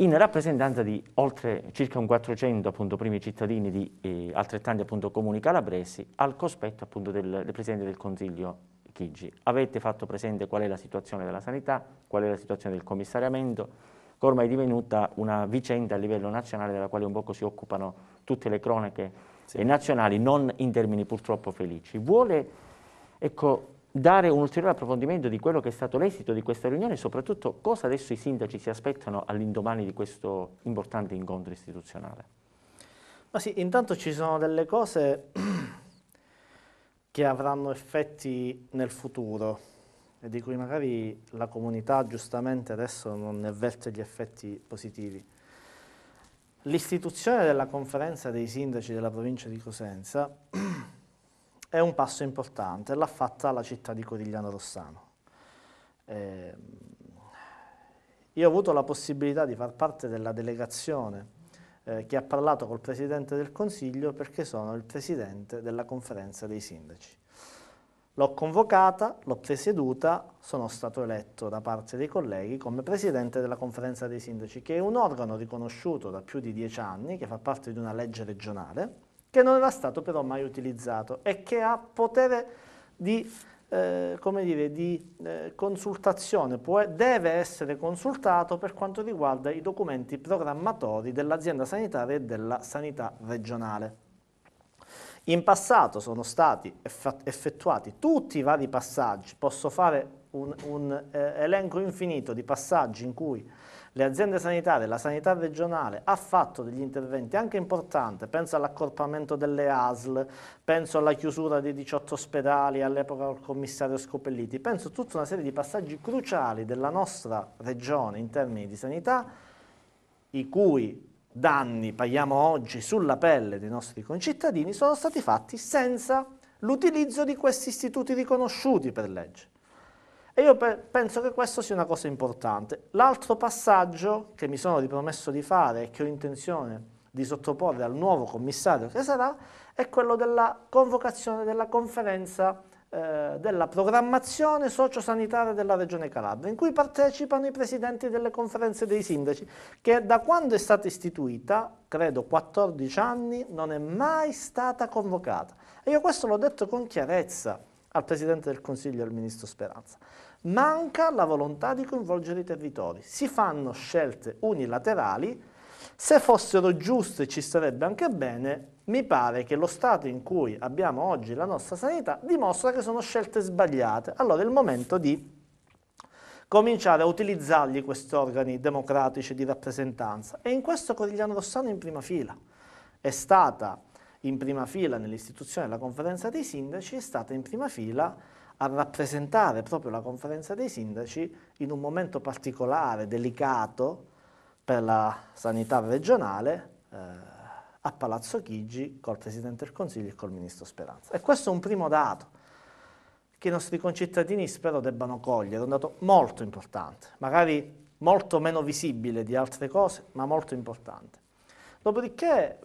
S1: in rappresentanza di oltre circa un 400 appunto, primi cittadini di eh, altrettanti appunto, comuni calabresi al cospetto appunto, del, del Presidente del Consiglio Chigi. Avete fatto presente qual è la situazione della sanità, qual è la situazione del commissariamento, che ormai è divenuta una vicenda a livello nazionale della quale un poco si occupano tutte le cronache sì. nazionali, non in termini purtroppo felici. Vuole ecco, dare un ulteriore approfondimento di quello che è stato l'esito di questa riunione e soprattutto cosa adesso i sindaci si aspettano all'indomani di questo importante incontro istituzionale.
S2: Ma sì, intanto ci sono delle cose che avranno effetti nel futuro e di cui magari la comunità giustamente adesso non ne avverte gli effetti positivi. L'istituzione della conferenza dei sindaci della provincia di Cosenza è un passo importante, l'ha fatta la città di Codigliano Rossano. Eh, io ho avuto la possibilità di far parte della delegazione eh, che ha parlato col Presidente del Consiglio perché sono il Presidente della conferenza dei sindaci. L'ho convocata, l'ho presieduta, sono stato eletto da parte dei colleghi come Presidente della conferenza dei sindaci, che è un organo riconosciuto da più di dieci anni, che fa parte di una legge regionale, che non era stato però mai utilizzato e che ha potere di, eh, dire, di eh, consultazione, può, deve essere consultato per quanto riguarda i documenti programmatori dell'azienda sanitaria e della sanità regionale. In passato sono stati effettuati tutti i vari passaggi, posso fare un, un eh, elenco infinito di passaggi in cui le aziende sanitarie, la sanità regionale ha fatto degli interventi anche importanti, penso all'accorpamento delle ASL, penso alla chiusura dei 18 ospedali all'epoca del commissario Scopelliti, penso a tutta una serie di passaggi cruciali della nostra regione in termini di sanità, i cui danni paghiamo oggi sulla pelle dei nostri concittadini, sono stati fatti senza l'utilizzo di questi istituti riconosciuti per legge. E io pe penso che questo sia una cosa importante. L'altro passaggio che mi sono ripromesso di fare e che ho intenzione di sottoporre al nuovo commissario che sarà è quello della convocazione della conferenza eh, della programmazione sociosanitaria della Regione Calabria, in cui partecipano i presidenti delle conferenze dei sindaci, che da quando è stata istituita, credo 14 anni, non è mai stata convocata. E io questo l'ho detto con chiarezza al Presidente del Consiglio e al Ministro Speranza manca la volontà di coinvolgere i territori, si fanno scelte unilaterali, se fossero giuste ci starebbe anche bene, mi pare che lo stato in cui abbiamo oggi la nostra sanità dimostra che sono scelte sbagliate, allora è il momento di cominciare a utilizzargli questi organi democratici di rappresentanza e in questo Corigliano Rossano in prima fila, è stata in prima fila nell'istituzione della conferenza dei sindaci, è stata in prima fila a rappresentare proprio la conferenza dei sindaci in un momento particolare, delicato per la sanità regionale eh, a Palazzo Chigi col Presidente del Consiglio e col Ministro Speranza. E questo è un primo dato che i nostri concittadini spero debbano cogliere, un dato molto importante, magari molto meno visibile di altre cose, ma molto importante. Dopodiché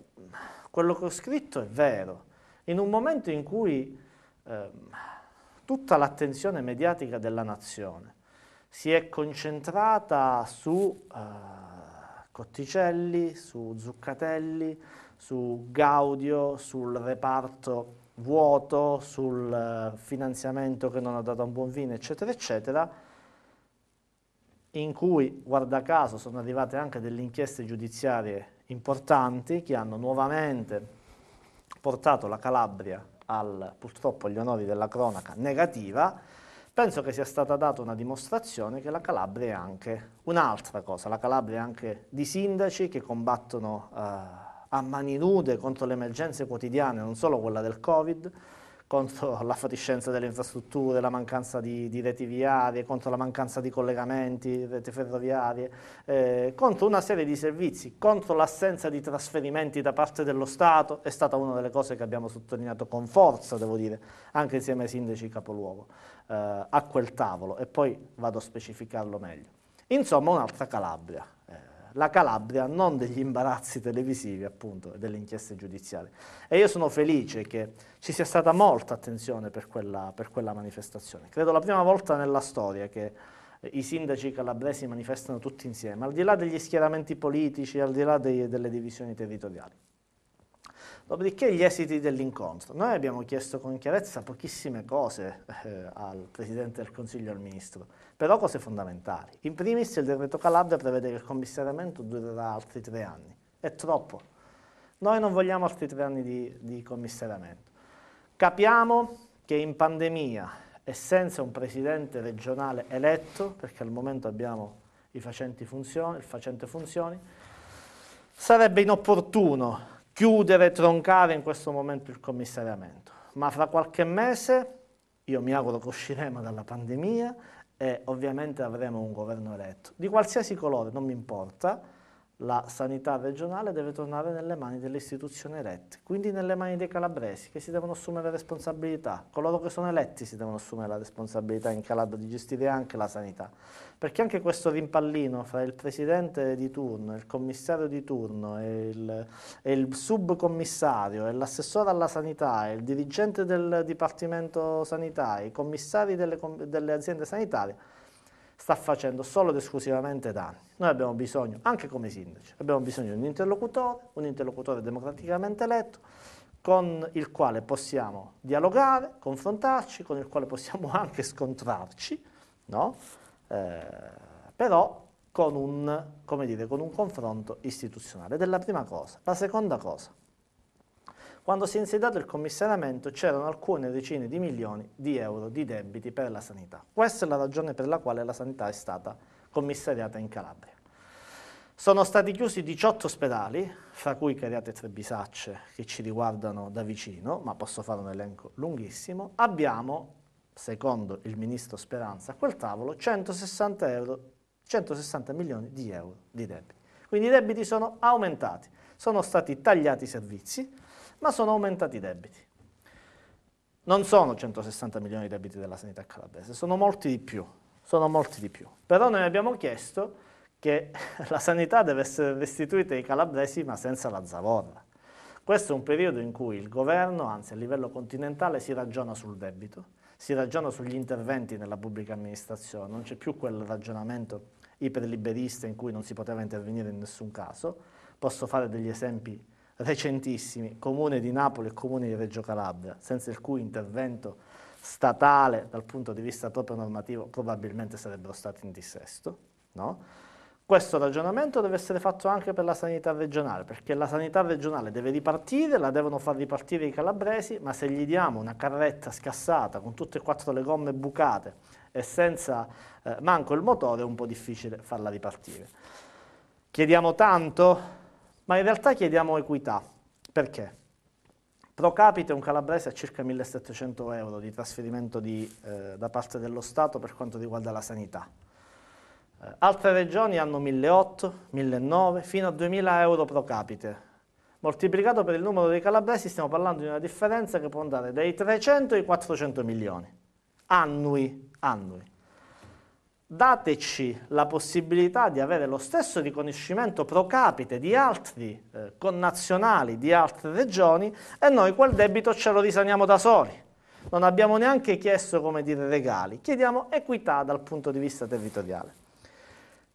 S2: quello che ho scritto è vero, in un momento in cui... Ehm, tutta l'attenzione mediatica della nazione si è concentrata su eh, Cotticelli, su Zuccatelli, su Gaudio, sul reparto vuoto, sul eh, finanziamento che non ha dato un buon fine, eccetera, eccetera, in cui, guarda caso, sono arrivate anche delle inchieste giudiziarie importanti che hanno nuovamente portato la Calabria al, purtroppo agli onori della cronaca negativa, penso che sia stata data una dimostrazione che la Calabria è anche un'altra cosa, la Calabria è anche di sindaci che combattono eh, a mani nude contro le emergenze quotidiane, non solo quella del Covid, contro (laughs) la fatiscenza delle infrastrutture, la mancanza di, di, reti viarie, contro la mancanza di collegamenti, reti ferroviarie, eh, contro una serie di servizi, contro l'assenza di trasferimenti da parte dello Stato, è stata una delle cose che abbiamo sottolineato con forza, devo dire, anche insieme ai sindaci capoluogo, eh, a quel tavolo, e poi vado a specificarlo meglio. Insomma, un'altra Calabria, la Calabria, non degli imbarazzi televisivi appunto e delle inchieste giudiziarie. E io sono felice che ci sia stata molta attenzione per quella, per quella manifestazione. Credo la prima volta nella storia che i sindaci calabresi manifestano tutti insieme, al di là degli schieramenti politici, al di là dei, delle divisioni territoriali. Dopodiché gli esiti dell'incontro. Noi abbiamo chiesto con chiarezza pochissime cose eh, al Presidente del Consiglio e al Ministro, però cose fondamentali. In primis il decreto Calabria prevede che il commissariamento durerà altri tre anni. È troppo. Noi non vogliamo altri tre anni di, di commissariamento. Capiamo che in pandemia e senza un presidente regionale eletto, perché al momento abbiamo funzioni, il facente funzioni, sarebbe inopportuno chiudere, troncare in questo momento il commissariamento, ma fra qualche mese io mi auguro che usciremo dalla pandemia e ovviamente avremo un governo eletto, di qualsiasi colore, non mi importa, la sanità regionale deve tornare nelle mani delle istituzioni elette, quindi nelle mani dei calabresi che si devono assumere responsabilità, coloro che sono eletti si devono assumere la responsabilità in Calabria di gestire anche la sanità, perché anche questo rimpallino fra il presidente di turno, il commissario di turno e il, e il subcommissario e l'assessore alla sanità e il dirigente del Dipartimento Sanità i commissari delle, delle aziende sanitarie sta facendo solo ed esclusivamente danni. Noi abbiamo bisogno, anche come sindaci, abbiamo bisogno di un interlocutore, un interlocutore democraticamente eletto, con il quale possiamo dialogare, confrontarci, con il quale possiamo (laughs) anche scontrarci, no? eh, però con un, dire, con un confronto istituzionale. Ed è la prima cosa. La seconda cosa, quando si è insediato il commissariamento c'erano alcune decine di milioni di euro di debiti per la sanità. Questa è la ragione per la quale la sanità è stata commissariata in Calabria. Sono stati chiusi 18 ospedali, fra cui Cariate e Tre Bisacce, che ci riguardano da vicino, ma posso fare un elenco lunghissimo. Abbiamo, secondo il ministro Speranza, a quel tavolo 160, euro, 160 milioni di euro di debiti. Quindi i debiti sono aumentati, sono stati tagliati i servizi, ma sono aumentati i debiti. Non sono 160 milioni di debiti della sanità calabrese, sono molti di più, sono molti di più. Però noi abbiamo chiesto che (laughs) la sanità deve essere restituita ai calabresi ma senza la zavorra. Questo è un periodo in cui il governo, anzi a livello continentale, si ragiona sul debito, si ragiona sugli interventi nella pubblica amministrazione, non c'è più quel ragionamento iperliberista in cui non si poteva intervenire in nessun caso. Posso fare degli esempi recentissimi, Comune di Napoli e Comune di Reggio Calabria, senza il cui intervento statale dal punto di vista proprio normativo probabilmente sarebbero stati in dissesto. No? Questo ragionamento deve essere fatto anche per la sanità regionale, perché la sanità regionale deve ripartire, la devono far ripartire i calabresi, ma se gli diamo una carretta scassata con tutte e quattro le gomme bucate e senza eh, manco il motore è un po' difficile farla ripartire. Chiediamo tanto ma in realtà chiediamo equità. Perché? Pro capite un calabrese ha circa 1700 euro di trasferimento di, eh, da parte dello Stato per quanto riguarda la sanità. Eh, altre regioni hanno 1800, 1900, fino a 2000 euro pro capite. Moltiplicato per il numero dei calabresi stiamo parlando di una differenza che può andare dai 300 ai 400 milioni annui, annui dateci la possibilità di avere lo stesso riconoscimento pro capite di altri eh, connazionali di altre regioni e noi quel debito ce lo risaniamo da soli. Non abbiamo neanche chiesto, come dire, regali, chiediamo equità dal punto di vista territoriale.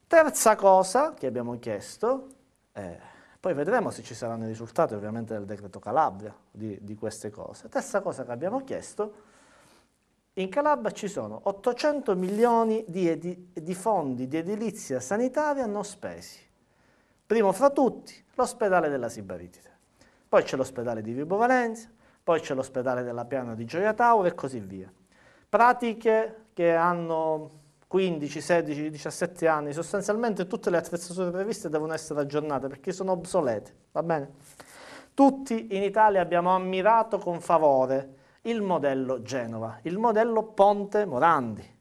S2: Terza cosa che abbiamo chiesto, eh, poi vedremo se ci saranno i risultati ovviamente del decreto Calabria di, di queste cose, terza cosa che abbiamo chiesto in Calabria ci sono 800 milioni di, di fondi di edilizia sanitaria non spesi. Primo fra tutti l'ospedale della Sibaritide, poi c'è l'ospedale di Vibo Valencia, poi c'è l'ospedale della Piana di Gioia Tauro e così via. Pratiche che hanno 15, 16, 17 anni, sostanzialmente tutte le attrezzature previste devono essere aggiornate perché sono obsolete, va bene? Tutti in Italia abbiamo ammirato con favore il modello Genova, il modello Ponte Morandi.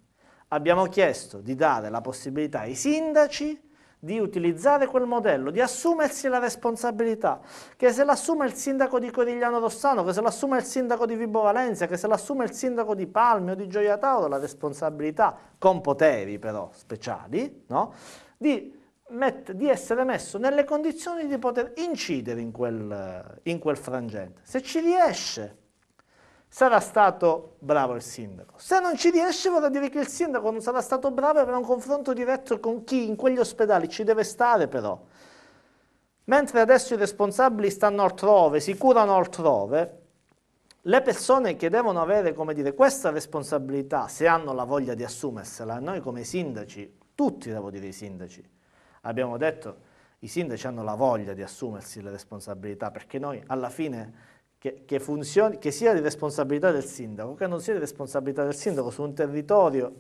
S2: Abbiamo chiesto di dare la possibilità ai sindaci di utilizzare quel modello, di assumersi la responsabilità, che se l'assume il sindaco di Corigliano Rossano, che se l'assume il sindaco di Vibo Valencia, che se l'assume il sindaco di o di Gioia Tauro, la responsabilità, con poteri però speciali, no? di, di, essere messo nelle condizioni di poter incidere in quel, in quel frangente. Se ci riesce, sarà stato bravo il sindaco. Se non ci riesce vorrà dire che il sindaco non sarà stato bravo e avrà un confronto diretto con chi in quegli ospedali ci deve stare però. Mentre adesso i responsabili stanno altrove, si curano altrove, le persone che devono avere dire, questa responsabilità, se hanno la voglia di assumersela, noi come sindaci, tutti devo dire i sindaci, abbiamo detto i sindaci hanno la voglia di assumersi le responsabilità perché noi alla fine che, che, funzioni, che sia di responsabilità del sindaco, che non sia di responsabilità del sindaco su un
S1: territorio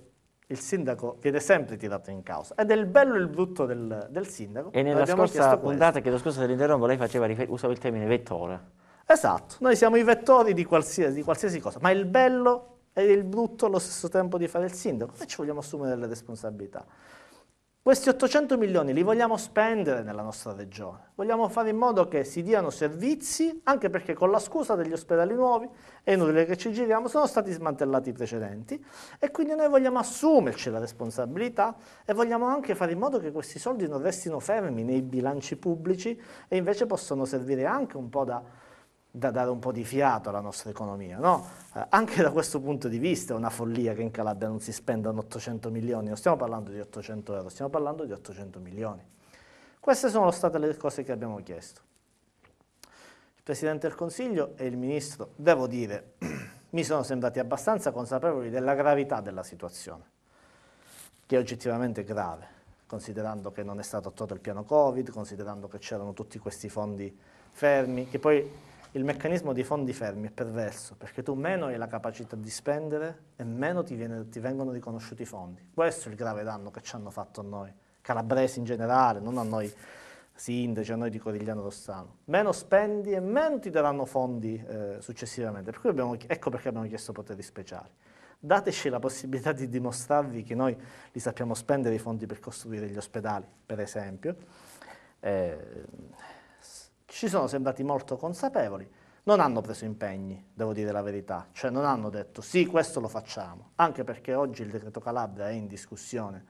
S1: il sindaco viene
S2: sempre tirato in causa ed è il bello e il brutto del, del sindaco. E nella scorsa puntata,
S1: che lo scorso dell'interrompo, lei faceva, usava il termine vettore. Esatto,
S2: noi siamo i vettori di qualsiasi, di qualsiasi cosa, ma il bello e il brutto allo stesso tempo di fare il sindaco Noi ci vogliamo assumere delle responsabilità. Questi 800 milioni li vogliamo spendere nella nostra regione, vogliamo fare in modo che si diano servizi, anche perché con la scusa degli ospedali nuovi, è inutile che ci giriamo, sono stati smantellati i precedenti e quindi noi vogliamo assumerci la responsabilità e vogliamo anche fare in modo che questi soldi non restino fermi nei bilanci pubblici e invece possano servire anche un po' da da dare un po' di fiato alla nostra economia, no? Eh, anche da questo punto di vista è una follia che in Calabria non si spendano 800 milioni, non stiamo parlando di 800 euro, stiamo parlando di 800 milioni. Queste sono state le cose che abbiamo chiesto. Il Presidente del Consiglio e il Ministro, devo dire, (clears throat) mi sono sembrati abbastanza consapevoli della gravità della situazione, che è oggettivamente grave, considerando che non è stato attuato il piano Covid, considerando che c'erano tutti questi fondi fermi, che poi il meccanismo dei fondi fermi è perverso, perché tu meno hai la capacità di spendere e meno ti, viene, ti vengono riconosciuti i fondi. Questo è il grave danno che ci hanno fatto a noi, calabresi in generale, non a noi sindaci, a noi di Corigliano Rossano. Meno spendi e meno ti daranno fondi eh, successivamente. Per abbiamo, ecco perché abbiamo chiesto poteri speciali. Dateci la possibilità di dimostrarvi che noi li sappiamo spendere i fondi per costruire gli ospedali, per esempio. Eh, ci sono sembrati molto consapevoli, non hanno preso impegni, devo dire la verità, cioè non hanno detto sì, questo lo facciamo, anche perché oggi il decreto Calabria è in discussione,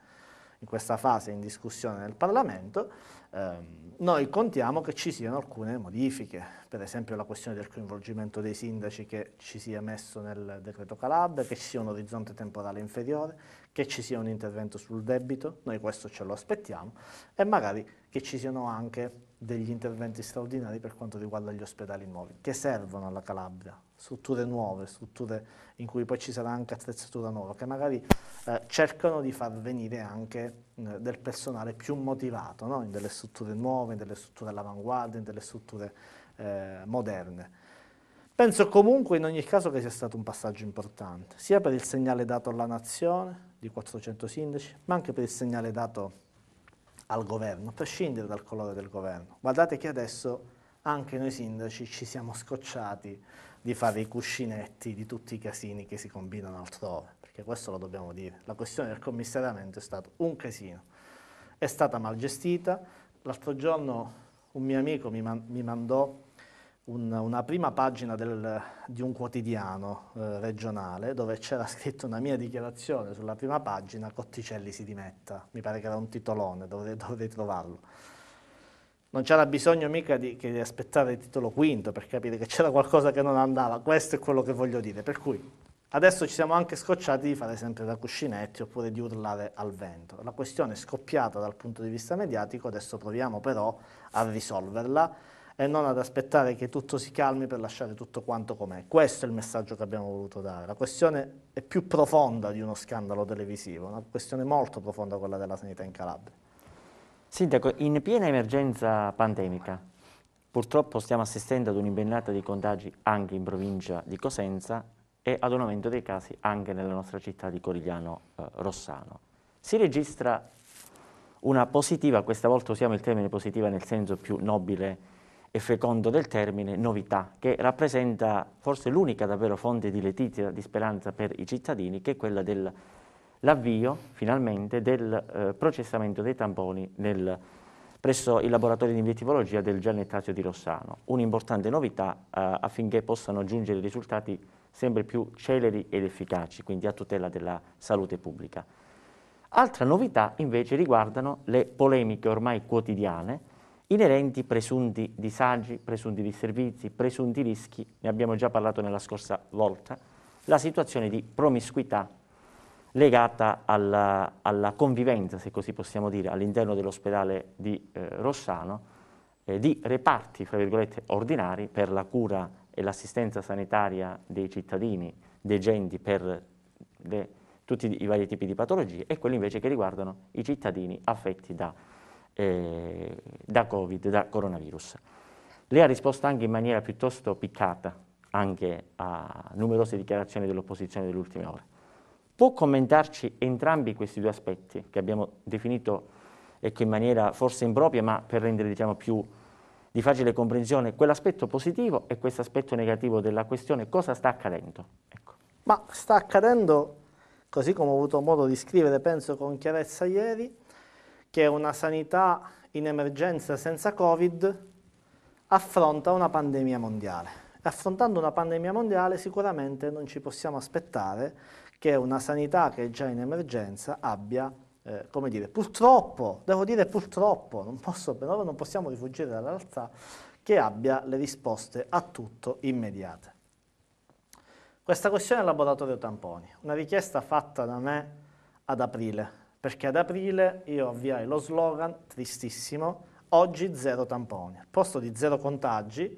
S2: in questa fase è in discussione nel Parlamento, ehm, noi contiamo che ci siano alcune modifiche, per esempio la questione del coinvolgimento dei sindaci che ci sia messo nel decreto Calabria, che ci sia un orizzonte temporale inferiore, che ci sia un intervento sul debito, noi questo ce lo aspettiamo, e magari che ci siano anche degli interventi straordinari per quanto riguarda gli ospedali nuovi, che servono alla Calabria, strutture nuove, strutture in cui poi ci sarà anche attrezzatura nuova, che magari eh, cercano di far venire anche eh, del personale più motivato, no? in delle strutture nuove, in delle strutture all'avanguardia, in delle strutture eh, moderne. Penso comunque in ogni caso che sia stato un passaggio importante, sia per il segnale dato alla nazione di 400 sindaci, ma anche per il segnale dato al governo, a prescindere dal colore del governo. Guardate che adesso anche noi sindaci ci siamo scocciati di fare i cuscinetti di tutti i casini che si combinano altrove, perché questo lo dobbiamo dire. La questione del commissariamento è stato un casino, è stata mal gestita. L'altro giorno un mio amico mi, man mi mandò un, una prima pagina del, di un quotidiano eh, regionale dove c'era (laughs) scritto una mia dichiarazione sulla prima pagina, Cotticelli si dimetta, mi pare che era un titolone, dovrei, (laughs) dovrei trovarlo. Non c'era bisogno mica di, di, aspettare il titolo quinto per capire che c'era qualcosa che non andava, questo è quello che voglio dire. Per cui adesso ci siamo anche scocciati di fare sempre da cuscinetti oppure di urlare al vento. La questione è scoppiata dal punto di vista mediatico, adesso proviamo però a risolverla e non ad aspettare che tutto si calmi per lasciare tutto quanto com'è. Questo è il messaggio che abbiamo voluto dare. La questione è più profonda di uno scandalo televisivo, una questione molto profonda quella della sanità in Calabria.
S1: Sindaco, in piena emergenza pandemica, purtroppo stiamo assistendo ad un'imbennata di contagi anche in provincia di Cosenza e ad un aumento dei casi anche nella nostra città di Corigliano eh, Rossano. Si registra una positiva, questa volta usiamo il termine positiva nel senso più nobile e fecondo del termine novità, che rappresenta forse l'unica davvero fonte di letizia, di speranza per i cittadini, che è quella dell'avvio finalmente del eh, processamento dei tamponi nel, presso il laboratorio di vettivologia del Giannettazio di Rossano, un'importante novità eh, affinché possano giungere risultati sempre più celeri ed efficaci, quindi a tutela della salute pubblica. Altra novità invece riguardano le polemiche ormai quotidiane Inerenti presunti disagi, presunti disservizi, presunti rischi, ne abbiamo già parlato nella scorsa volta, la situazione di promiscuità legata alla, alla convivenza, se così possiamo dire, all'interno dell'ospedale di eh, Rossano, eh, di reparti, fra virgolette, ordinari per la cura e l'assistenza sanitaria dei cittadini degenti per le, tutti i vari tipi di patologie e quelli invece che riguardano i cittadini affetti da eh, da Covid, da coronavirus. Lei ha risposto anche in maniera piuttosto piccata anche a numerose dichiarazioni dell'opposizione delle ultime ore. Può commentarci entrambi questi due aspetti che abbiamo definito ecco, in maniera forse impropria, ma per rendere diciamo, più di facile comprensione quell'aspetto positivo e questo aspetto negativo della questione, cosa sta accadendo? Ecco.
S2: Ma sta accadendo, così come ho avuto modo di scrivere, penso con chiarezza ieri, che una sanità in emergenza senza Covid affronta una pandemia mondiale. Affrontando una pandemia mondiale sicuramente non ci possiamo aspettare che una sanità che è già in emergenza abbia, eh, come dire, purtroppo, devo dire purtroppo, non, posso, non possiamo rifugire dalla realtà, che abbia le risposte a tutto immediate. Questa questione è il laboratorio tamponi, una richiesta fatta da me ad aprile perché ad aprile io avviai lo slogan tristissimo oggi zero tamponi. Al posto di zero contagi,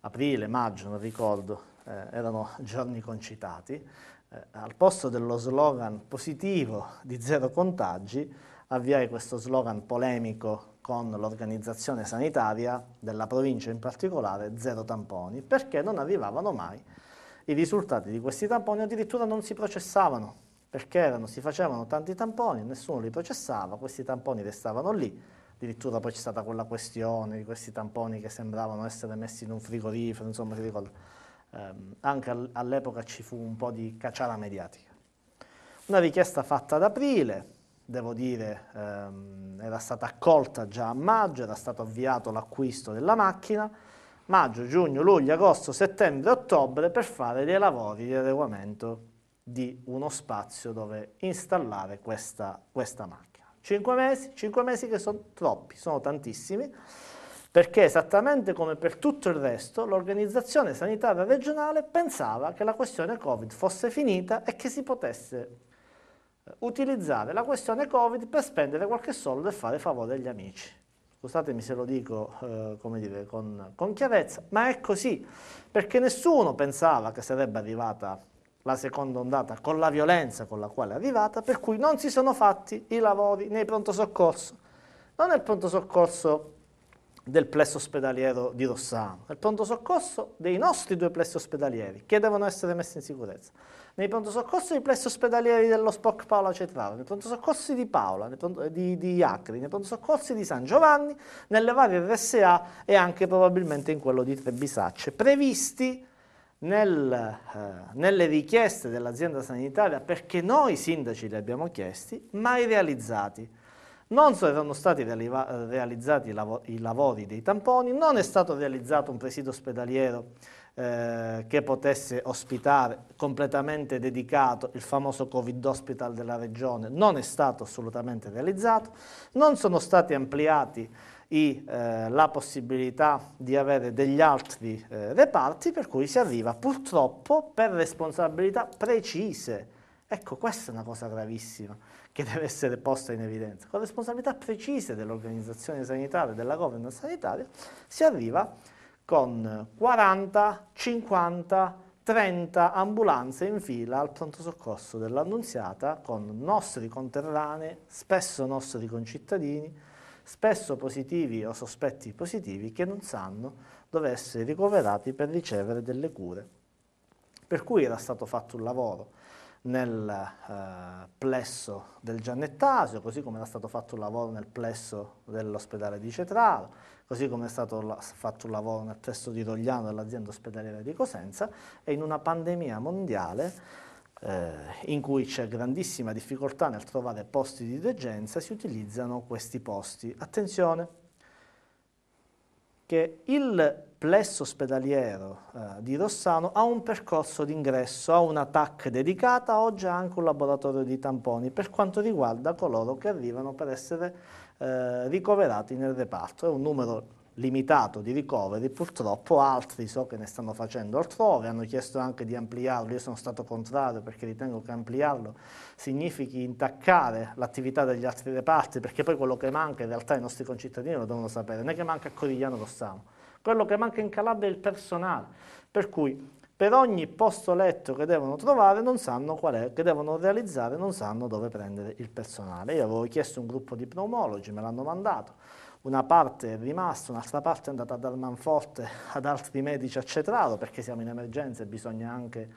S2: aprile, maggio, non ricordo, eh, erano giorni concitati, eh, al posto dello slogan positivo di zero contagi, avviai questo slogan polemico con l'organizzazione sanitaria della provincia in particolare, zero tamponi, perché non arrivavano mai i risultati di questi tamponi, addirittura non si processavano perché erano, si facevano tanti tamponi, nessuno li processava, questi tamponi restavano lì, addirittura poi c'è stata quella questione di questi tamponi che sembravano essere messi in un frigorifero, insomma si ricorda, eh, anche all'epoca ci fu un po' di cacciara mediatica. Una richiesta fatta ad aprile, devo dire ehm, era stata accolta già a maggio, era stato avviato l'acquisto della macchina, maggio, giugno, luglio, agosto, settembre, ottobre per fare dei lavori di adeguamento di uno spazio dove installare questa, questa macchina. 5 mesi, 5 mesi che sono troppi, sono tantissimi, perché esattamente come per tutto il resto l'organizzazione sanitaria regionale pensava che la questione Covid fosse finita e che si potesse eh, utilizzare la questione Covid per spendere qualche soldo e fare favore agli amici. Scusatemi se lo dico eh, come dire, con, con chiarezza, ma è così, perché nessuno pensava che sarebbe arrivata la seconda ondata con la violenza con la quale è arrivata, per cui non si sono fatti i lavori nei pronto soccorso. Non nel pronto soccorso del plesso ospedaliero di Rossano, nel pronto soccorso dei nostri due plessi ospedalieri che devono essere messi in sicurezza. Nei pronto soccorso dei plessi ospedalieri dello SPOC Paola Cetraro, nei pronto soccorsi di Paola, pronto, di, di Acri, nei pronto soccorsi di San Giovanni, nelle varie RSA e anche probabilmente in quello di Trebisacce, previsti nel, eh, nelle richieste dell'azienda sanitaria perché noi sindaci li abbiamo chiesti, mai realizzati. Non sono stati realizzati i, lavori dei tamponi, non è stato realizzato un presidio ospedaliero eh, che potesse ospitare completamente dedicato il famoso Covid Hospital della regione, non è stato assolutamente realizzato, non sono stati ampliati e eh, la possibilità di avere degli altri eh, reparti, per cui si arriva purtroppo per responsabilità precise. Ecco, questa è una cosa gravissima che deve essere posta in evidenza. Con responsabilità precise dell'organizzazione sanitaria, della governance sanitaria, si arriva con 40, 50, 30 ambulanze in fila al pronto soccorso dell'Annunziata con nostri conterranei, spesso nostri concittadini, spesso positivi o sospetti positivi, che non sanno dove essere ricoverati per ricevere delle cure. Per cui era stato fatto un lavoro nel eh, plesso del Giannettasio, così come era stato fatto un lavoro nel plesso dell'ospedale di Cetraro, così come è stato la, fatto un lavoro nel plesso di Rogliano dell'azienda ospedaliera di Cosenza e in una pandemia mondiale eh, in cui c'è grandissima difficoltà nel trovare posti di degenza, si utilizzano questi posti. Attenzione, che il plesso ospedaliero eh, di Rossano ha un percorso d'ingresso, ha una TAC dedicata, oggi ha anche un laboratorio di tamponi per quanto riguarda coloro che arrivano per essere eh, ricoverati nel reparto. È un numero limitato di ricoveri, purtroppo altri so che ne stanno facendo altrove, hanno chiesto anche di ampliarlo, io sono stato contrario perché ritengo che ampliarlo significhi intaccare l'attività degli altri reparti, perché poi quello che manca in realtà i nostri concittadini lo devono sapere, non è che manca a Corigliano lo Rossano, quello che manca in Calabria è il personale, per cui per ogni posto letto che devono trovare non sanno qual è, che devono realizzare, non sanno dove prendere il personale. Io avevo chiesto un gruppo di pneumologi, me l'hanno mandato, una parte è rimasta, un'altra parte è andata dal Manforte ad altri medici a Cetraro, perché siamo in emergenza e bisogna anche,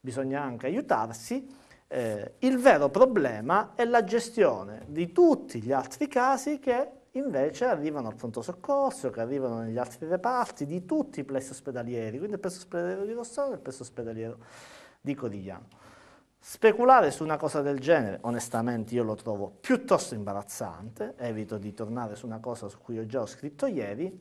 S2: bisogna anche aiutarsi. Eh, il vero problema è la gestione di tutti gli altri casi che invece arrivano al pronto soccorso, che arrivano negli altri reparti, di tutti i plessi ospedalieri, quindi il plesso ospedaliero di Rossano e il plesso ospedaliero di Corigliano. Speculare su una cosa del genere, onestamente io lo trovo piuttosto imbarazzante, evito di tornare su una cosa su cui ho già scritto ieri,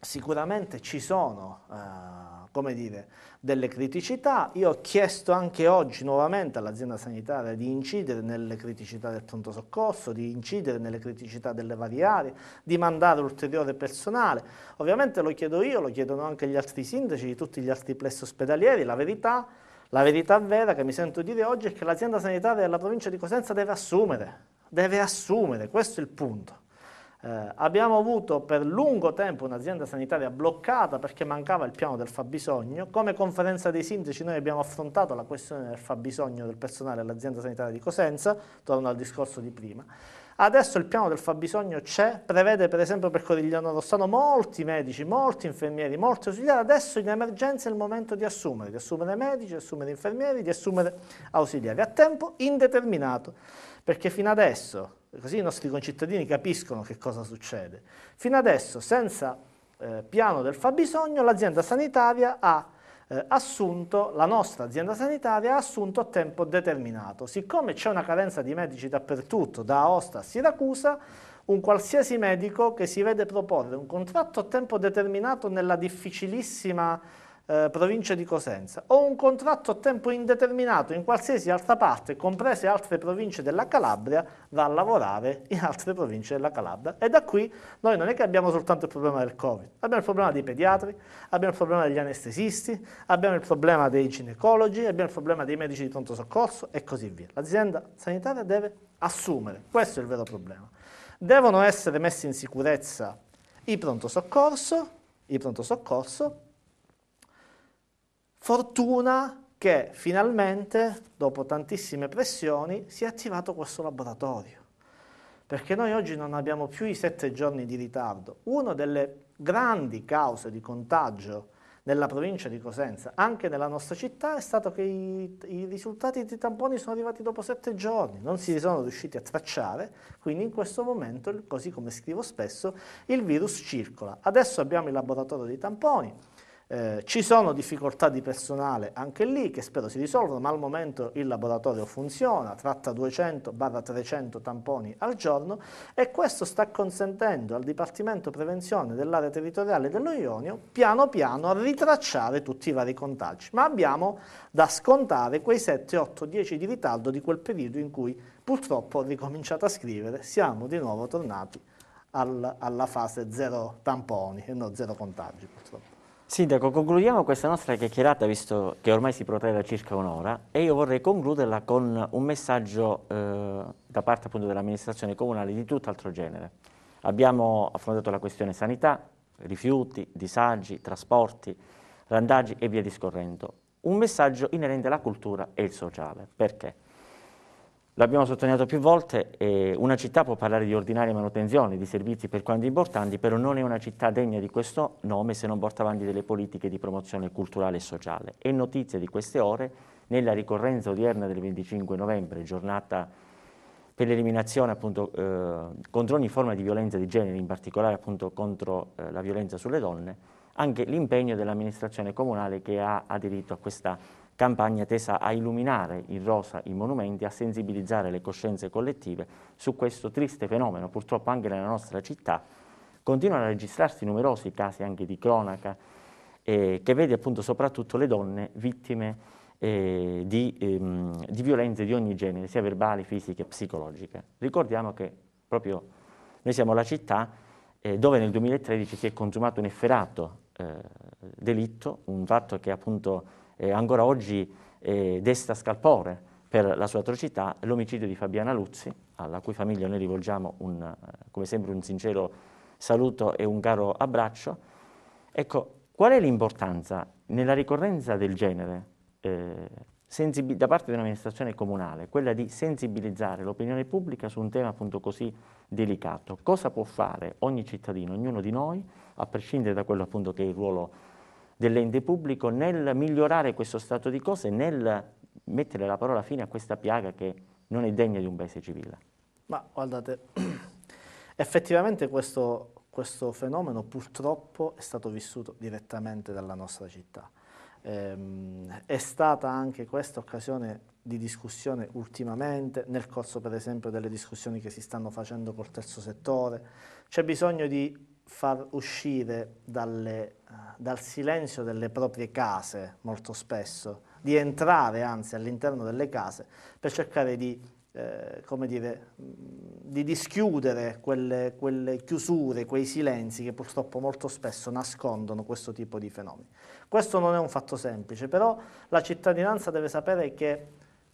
S2: sicuramente ci sono, eh, come dire, delle criticità, io ho chiesto anche oggi nuovamente all'azienda sanitaria di incidere nelle criticità del pronto soccorso, di incidere nelle criticità delle varie aree, di mandare ulteriore personale, ovviamente lo chiedo io, lo chiedono anche gli altri sindaci di tutti gli altri plessi ospedalieri, la verità è la verità vera che mi sento dire oggi è che l'azienda sanitaria della provincia di Cosenza deve assumere, deve assumere, questo è il punto. Eh, abbiamo avuto per lungo tempo un'azienda sanitaria bloccata perché mancava il piano del fabbisogno. Come conferenza dei sindaci noi abbiamo affrontato la questione del fabbisogno del personale all'azienda sanitaria di Cosenza, torno al discorso di prima. Adesso il piano del fabbisogno c'è, prevede per esempio per Corigliano Rossano molti medici, molti infermieri, molti ausiliari, adesso in emergenza è il momento di assumere, di assumere medici, di assumere infermieri, di assumere ausiliari, a tempo indeterminato, perché fino adesso, così i nostri concittadini capiscono che cosa succede, fino adesso senza eh, piano del fabbisogno l'azienda sanitaria ha eh, assunto, la nostra azienda sanitaria ha assunto a tempo determinato. Siccome c'è una carenza di medici dappertutto, da Aosta a Siracusa, un qualsiasi medico che si vede proporre un contratto a tempo determinato nella difficilissima eh, provincia di Cosenza o un contratto a tempo indeterminato in qualsiasi altra parte, comprese altre province della Calabria, va a lavorare in altre province della Calabria. E da qui noi non è che abbiamo soltanto il problema del Covid, abbiamo il problema dei pediatri, abbiamo il problema degli anestesisti, abbiamo il problema dei ginecologi, abbiamo il problema dei medici di pronto soccorso e così via. L'azienda sanitaria deve assumere, questo è il vero problema. Devono essere messi in sicurezza i pronto soccorso, i pronto soccorso Fortuna che finalmente, dopo tantissime pressioni, si è attivato questo laboratorio. Perché noi oggi non abbiamo più i sette giorni di ritardo. Una delle grandi cause di contagio nella provincia di Cosenza, anche nella nostra città, è stato che i, i, risultati dei tamponi sono arrivati dopo sette giorni, non si sono riusciti a tracciare, quindi in questo momento, così come scrivo spesso, il virus circola. Adesso abbiamo il laboratorio dei tamponi, eh, ci sono difficoltà di personale anche lì che spero si risolvano, ma al momento il laboratorio funziona, tratta 200-300 tamponi al giorno e questo sta consentendo al Dipartimento Prevenzione dell'area territoriale dello Ionio piano piano a ritracciare tutti i vari contagi, ma abbiamo da scontare quei 7, 8, 10 di ritardo di quel periodo in cui purtroppo ho ricominciato a scrivere, siamo di nuovo tornati al, alla fase 0 tamponi e non 0 contagi purtroppo.
S1: Sindaco, concludiamo questa nostra chiacchierata, visto che ormai si protrae da circa un'ora, e io vorrei concluderla con un messaggio eh, da parte appunto dell'amministrazione comunale di tutt'altro genere. Abbiamo affrontato la questione sanità, rifiuti, disagi, trasporti, randaggi e via discorrendo. Un messaggio inerente alla cultura e il sociale. Perché? L'abbiamo sottolineato più volte, eh, una città può parlare di ordinaria manutenzione, di servizi per quanto importanti, però non è una città degna di questo nome se non porta avanti delle politiche di promozione culturale e sociale. E notizia di queste ore, nella ricorrenza odierna del 25 novembre, giornata per l'eliminazione appunto eh, contro ogni forma di violenza di genere, in particolare appunto contro eh, la violenza sulle donne, anche l'impegno dell'amministrazione comunale che ha aderito a questa campagna tesa a illuminare in rosa i monumenti, a sensibilizzare le coscienze collettive su questo triste fenomeno, purtroppo anche nella nostra città. Continuano a registrarsi numerosi casi anche di cronaca eh, che vede appunto soprattutto le donne vittime eh, di, ehm, di violenze di ogni genere, sia verbali, fisiche, psicologiche. Ricordiamo che proprio noi siamo la città eh, dove nel 2013 si è consumato un efferato eh, delitto, un fatto che appunto eh, ancora oggi eh, desta scalpore per la sua atrocità, l'omicidio di Fabiana Luzzi, alla cui famiglia noi rivolgiamo un, come sempre un sincero saluto e un caro abbraccio. Ecco, qual è l'importanza nella ricorrenza del genere eh, da parte di un'amministrazione comunale, quella di sensibilizzare l'opinione pubblica su un tema appunto così delicato. Cosa può fare ogni cittadino, ognuno di noi, a prescindere da quello appunto che è il ruolo dell'ente pubblico nel migliorare questo stato di cose, nel mettere la parola fine a questa piaga che non è degna di un paese civile.
S2: Ma guardate, (clears throat) effettivamente questo, questo fenomeno purtroppo è stato vissuto direttamente dalla nostra città. Ehm, è stata anche questa occasione di discussione ultimamente, nel corso per esempio delle discussioni che si stanno facendo col terzo settore. C'è bisogno di far uscire dalle, eh, dal silenzio delle proprie case molto spesso, di entrare anzi all'interno delle case per cercare di, eh, dire, mm, di dischiudere quelle, quelle, chiusure, quei silenzi che purtroppo molto spesso nascondono questo tipo di fenomeni. Questo non è un fatto semplice, però la cittadinanza deve sapere che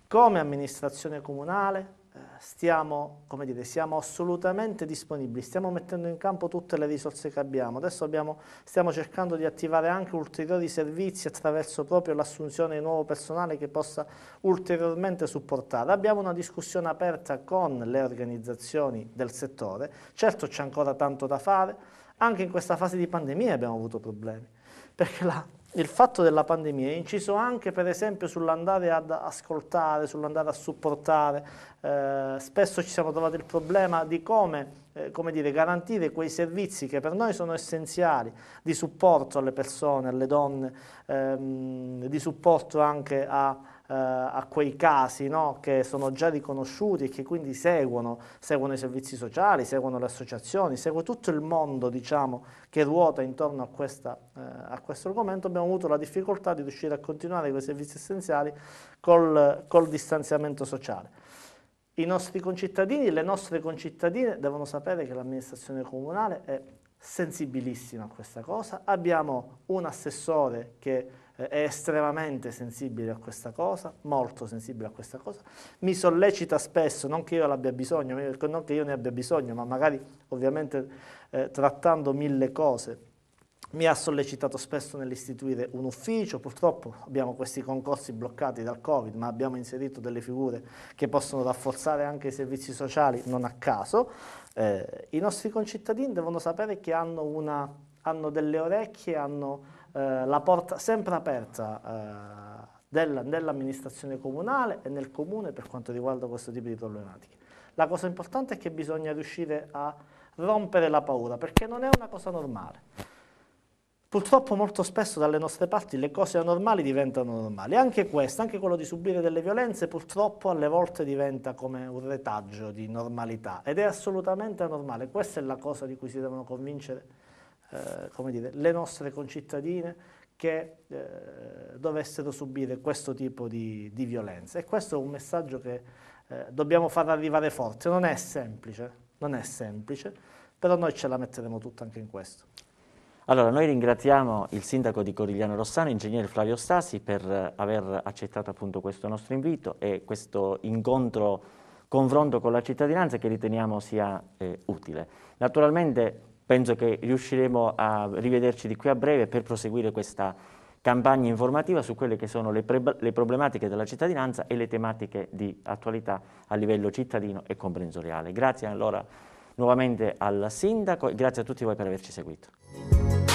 S2: come amministrazione comunale, stiamo, come dire, siamo assolutamente disponibili, stiamo mettendo in campo tutte le risorse che abbiamo, adesso abbiamo, stiamo cercando di attivare anche ulteriori servizi attraverso proprio l'assunzione di nuovo personale che possa ulteriormente supportare. Abbiamo una discussione aperta con le organizzazioni del settore, certo c'è ancora tanto da fare, anche in questa fase di pandemia abbiamo avuto problemi, perché la il fatto della pandemia è inciso anche per esempio sull'andare ad ascoltare, sull'andare a supportare, eh, spesso ci siamo trovati il problema di come, eh, come dire, garantire quei servizi che per noi sono essenziali, di supporto alle persone, alle donne, ehm, di supporto anche a eh, a quei casi no? che sono già riconosciuti e che quindi seguono, seguono i servizi sociali, seguono le associazioni, segue tutto il mondo diciamo, che ruota intorno a, questa, eh, a, questo argomento, abbiamo avuto la difficoltà di riuscire a continuare con i servizi essenziali col, col distanziamento sociale. I nostri concittadini, le nostre concittadine devono sapere che l'amministrazione comunale è sensibilissima a questa cosa. Abbiamo un assessore che eh, è estremamente sensibile a questa cosa, molto sensibile a questa cosa, mi sollecita spesso, non che io l'abbia bisogno, non che io ne abbia bisogno, ma magari ovviamente eh, trattando mille cose, mi ha sollecitato spesso nell'istituire un ufficio, purtroppo abbiamo questi concorsi bloccati dal Covid, ma abbiamo inserito delle figure che possono rafforzare anche i servizi sociali, non a caso. Eh, I nostri concittadini devono sapere che hanno, una, hanno delle orecchie, hanno eh, la porta sempre aperta eh, della, comunale e nel comune per quanto riguarda questo tipo di problematiche. La cosa importante è che bisogna riuscire a rompere la paura, perché non è una cosa normale. Purtroppo molto spesso dalle nostre parti le cose anormali diventano normali, anche questo, anche quello di subire delle violenze purtroppo alle volte diventa come un retaggio di normalità ed è assolutamente anormale, questa è la cosa di cui si devono convincere eh, come dire, le nostre concittadine che eh, dovessero subire questo tipo di, di, violenza. E questo è un messaggio che eh, dobbiamo far arrivare forte. Non è semplice, non è semplice, però noi ce la metteremo tutta anche in questo.
S1: Allora, noi ringraziamo il sindaco di Corigliano Rossano, ingegnere Flavio Stasi, per eh, aver accettato appunto questo nostro invito e questo incontro, confronto con la cittadinanza che riteniamo sia eh, utile. Naturalmente penso che riusciremo a rivederci di qui a breve per proseguire questa campagna informativa su quelle che sono le, le problematiche della cittadinanza e le tematiche di attualità a livello cittadino e comprensoriale. Grazie allora nuovamente al Sindaco e grazie a tutti voi per averci seguito.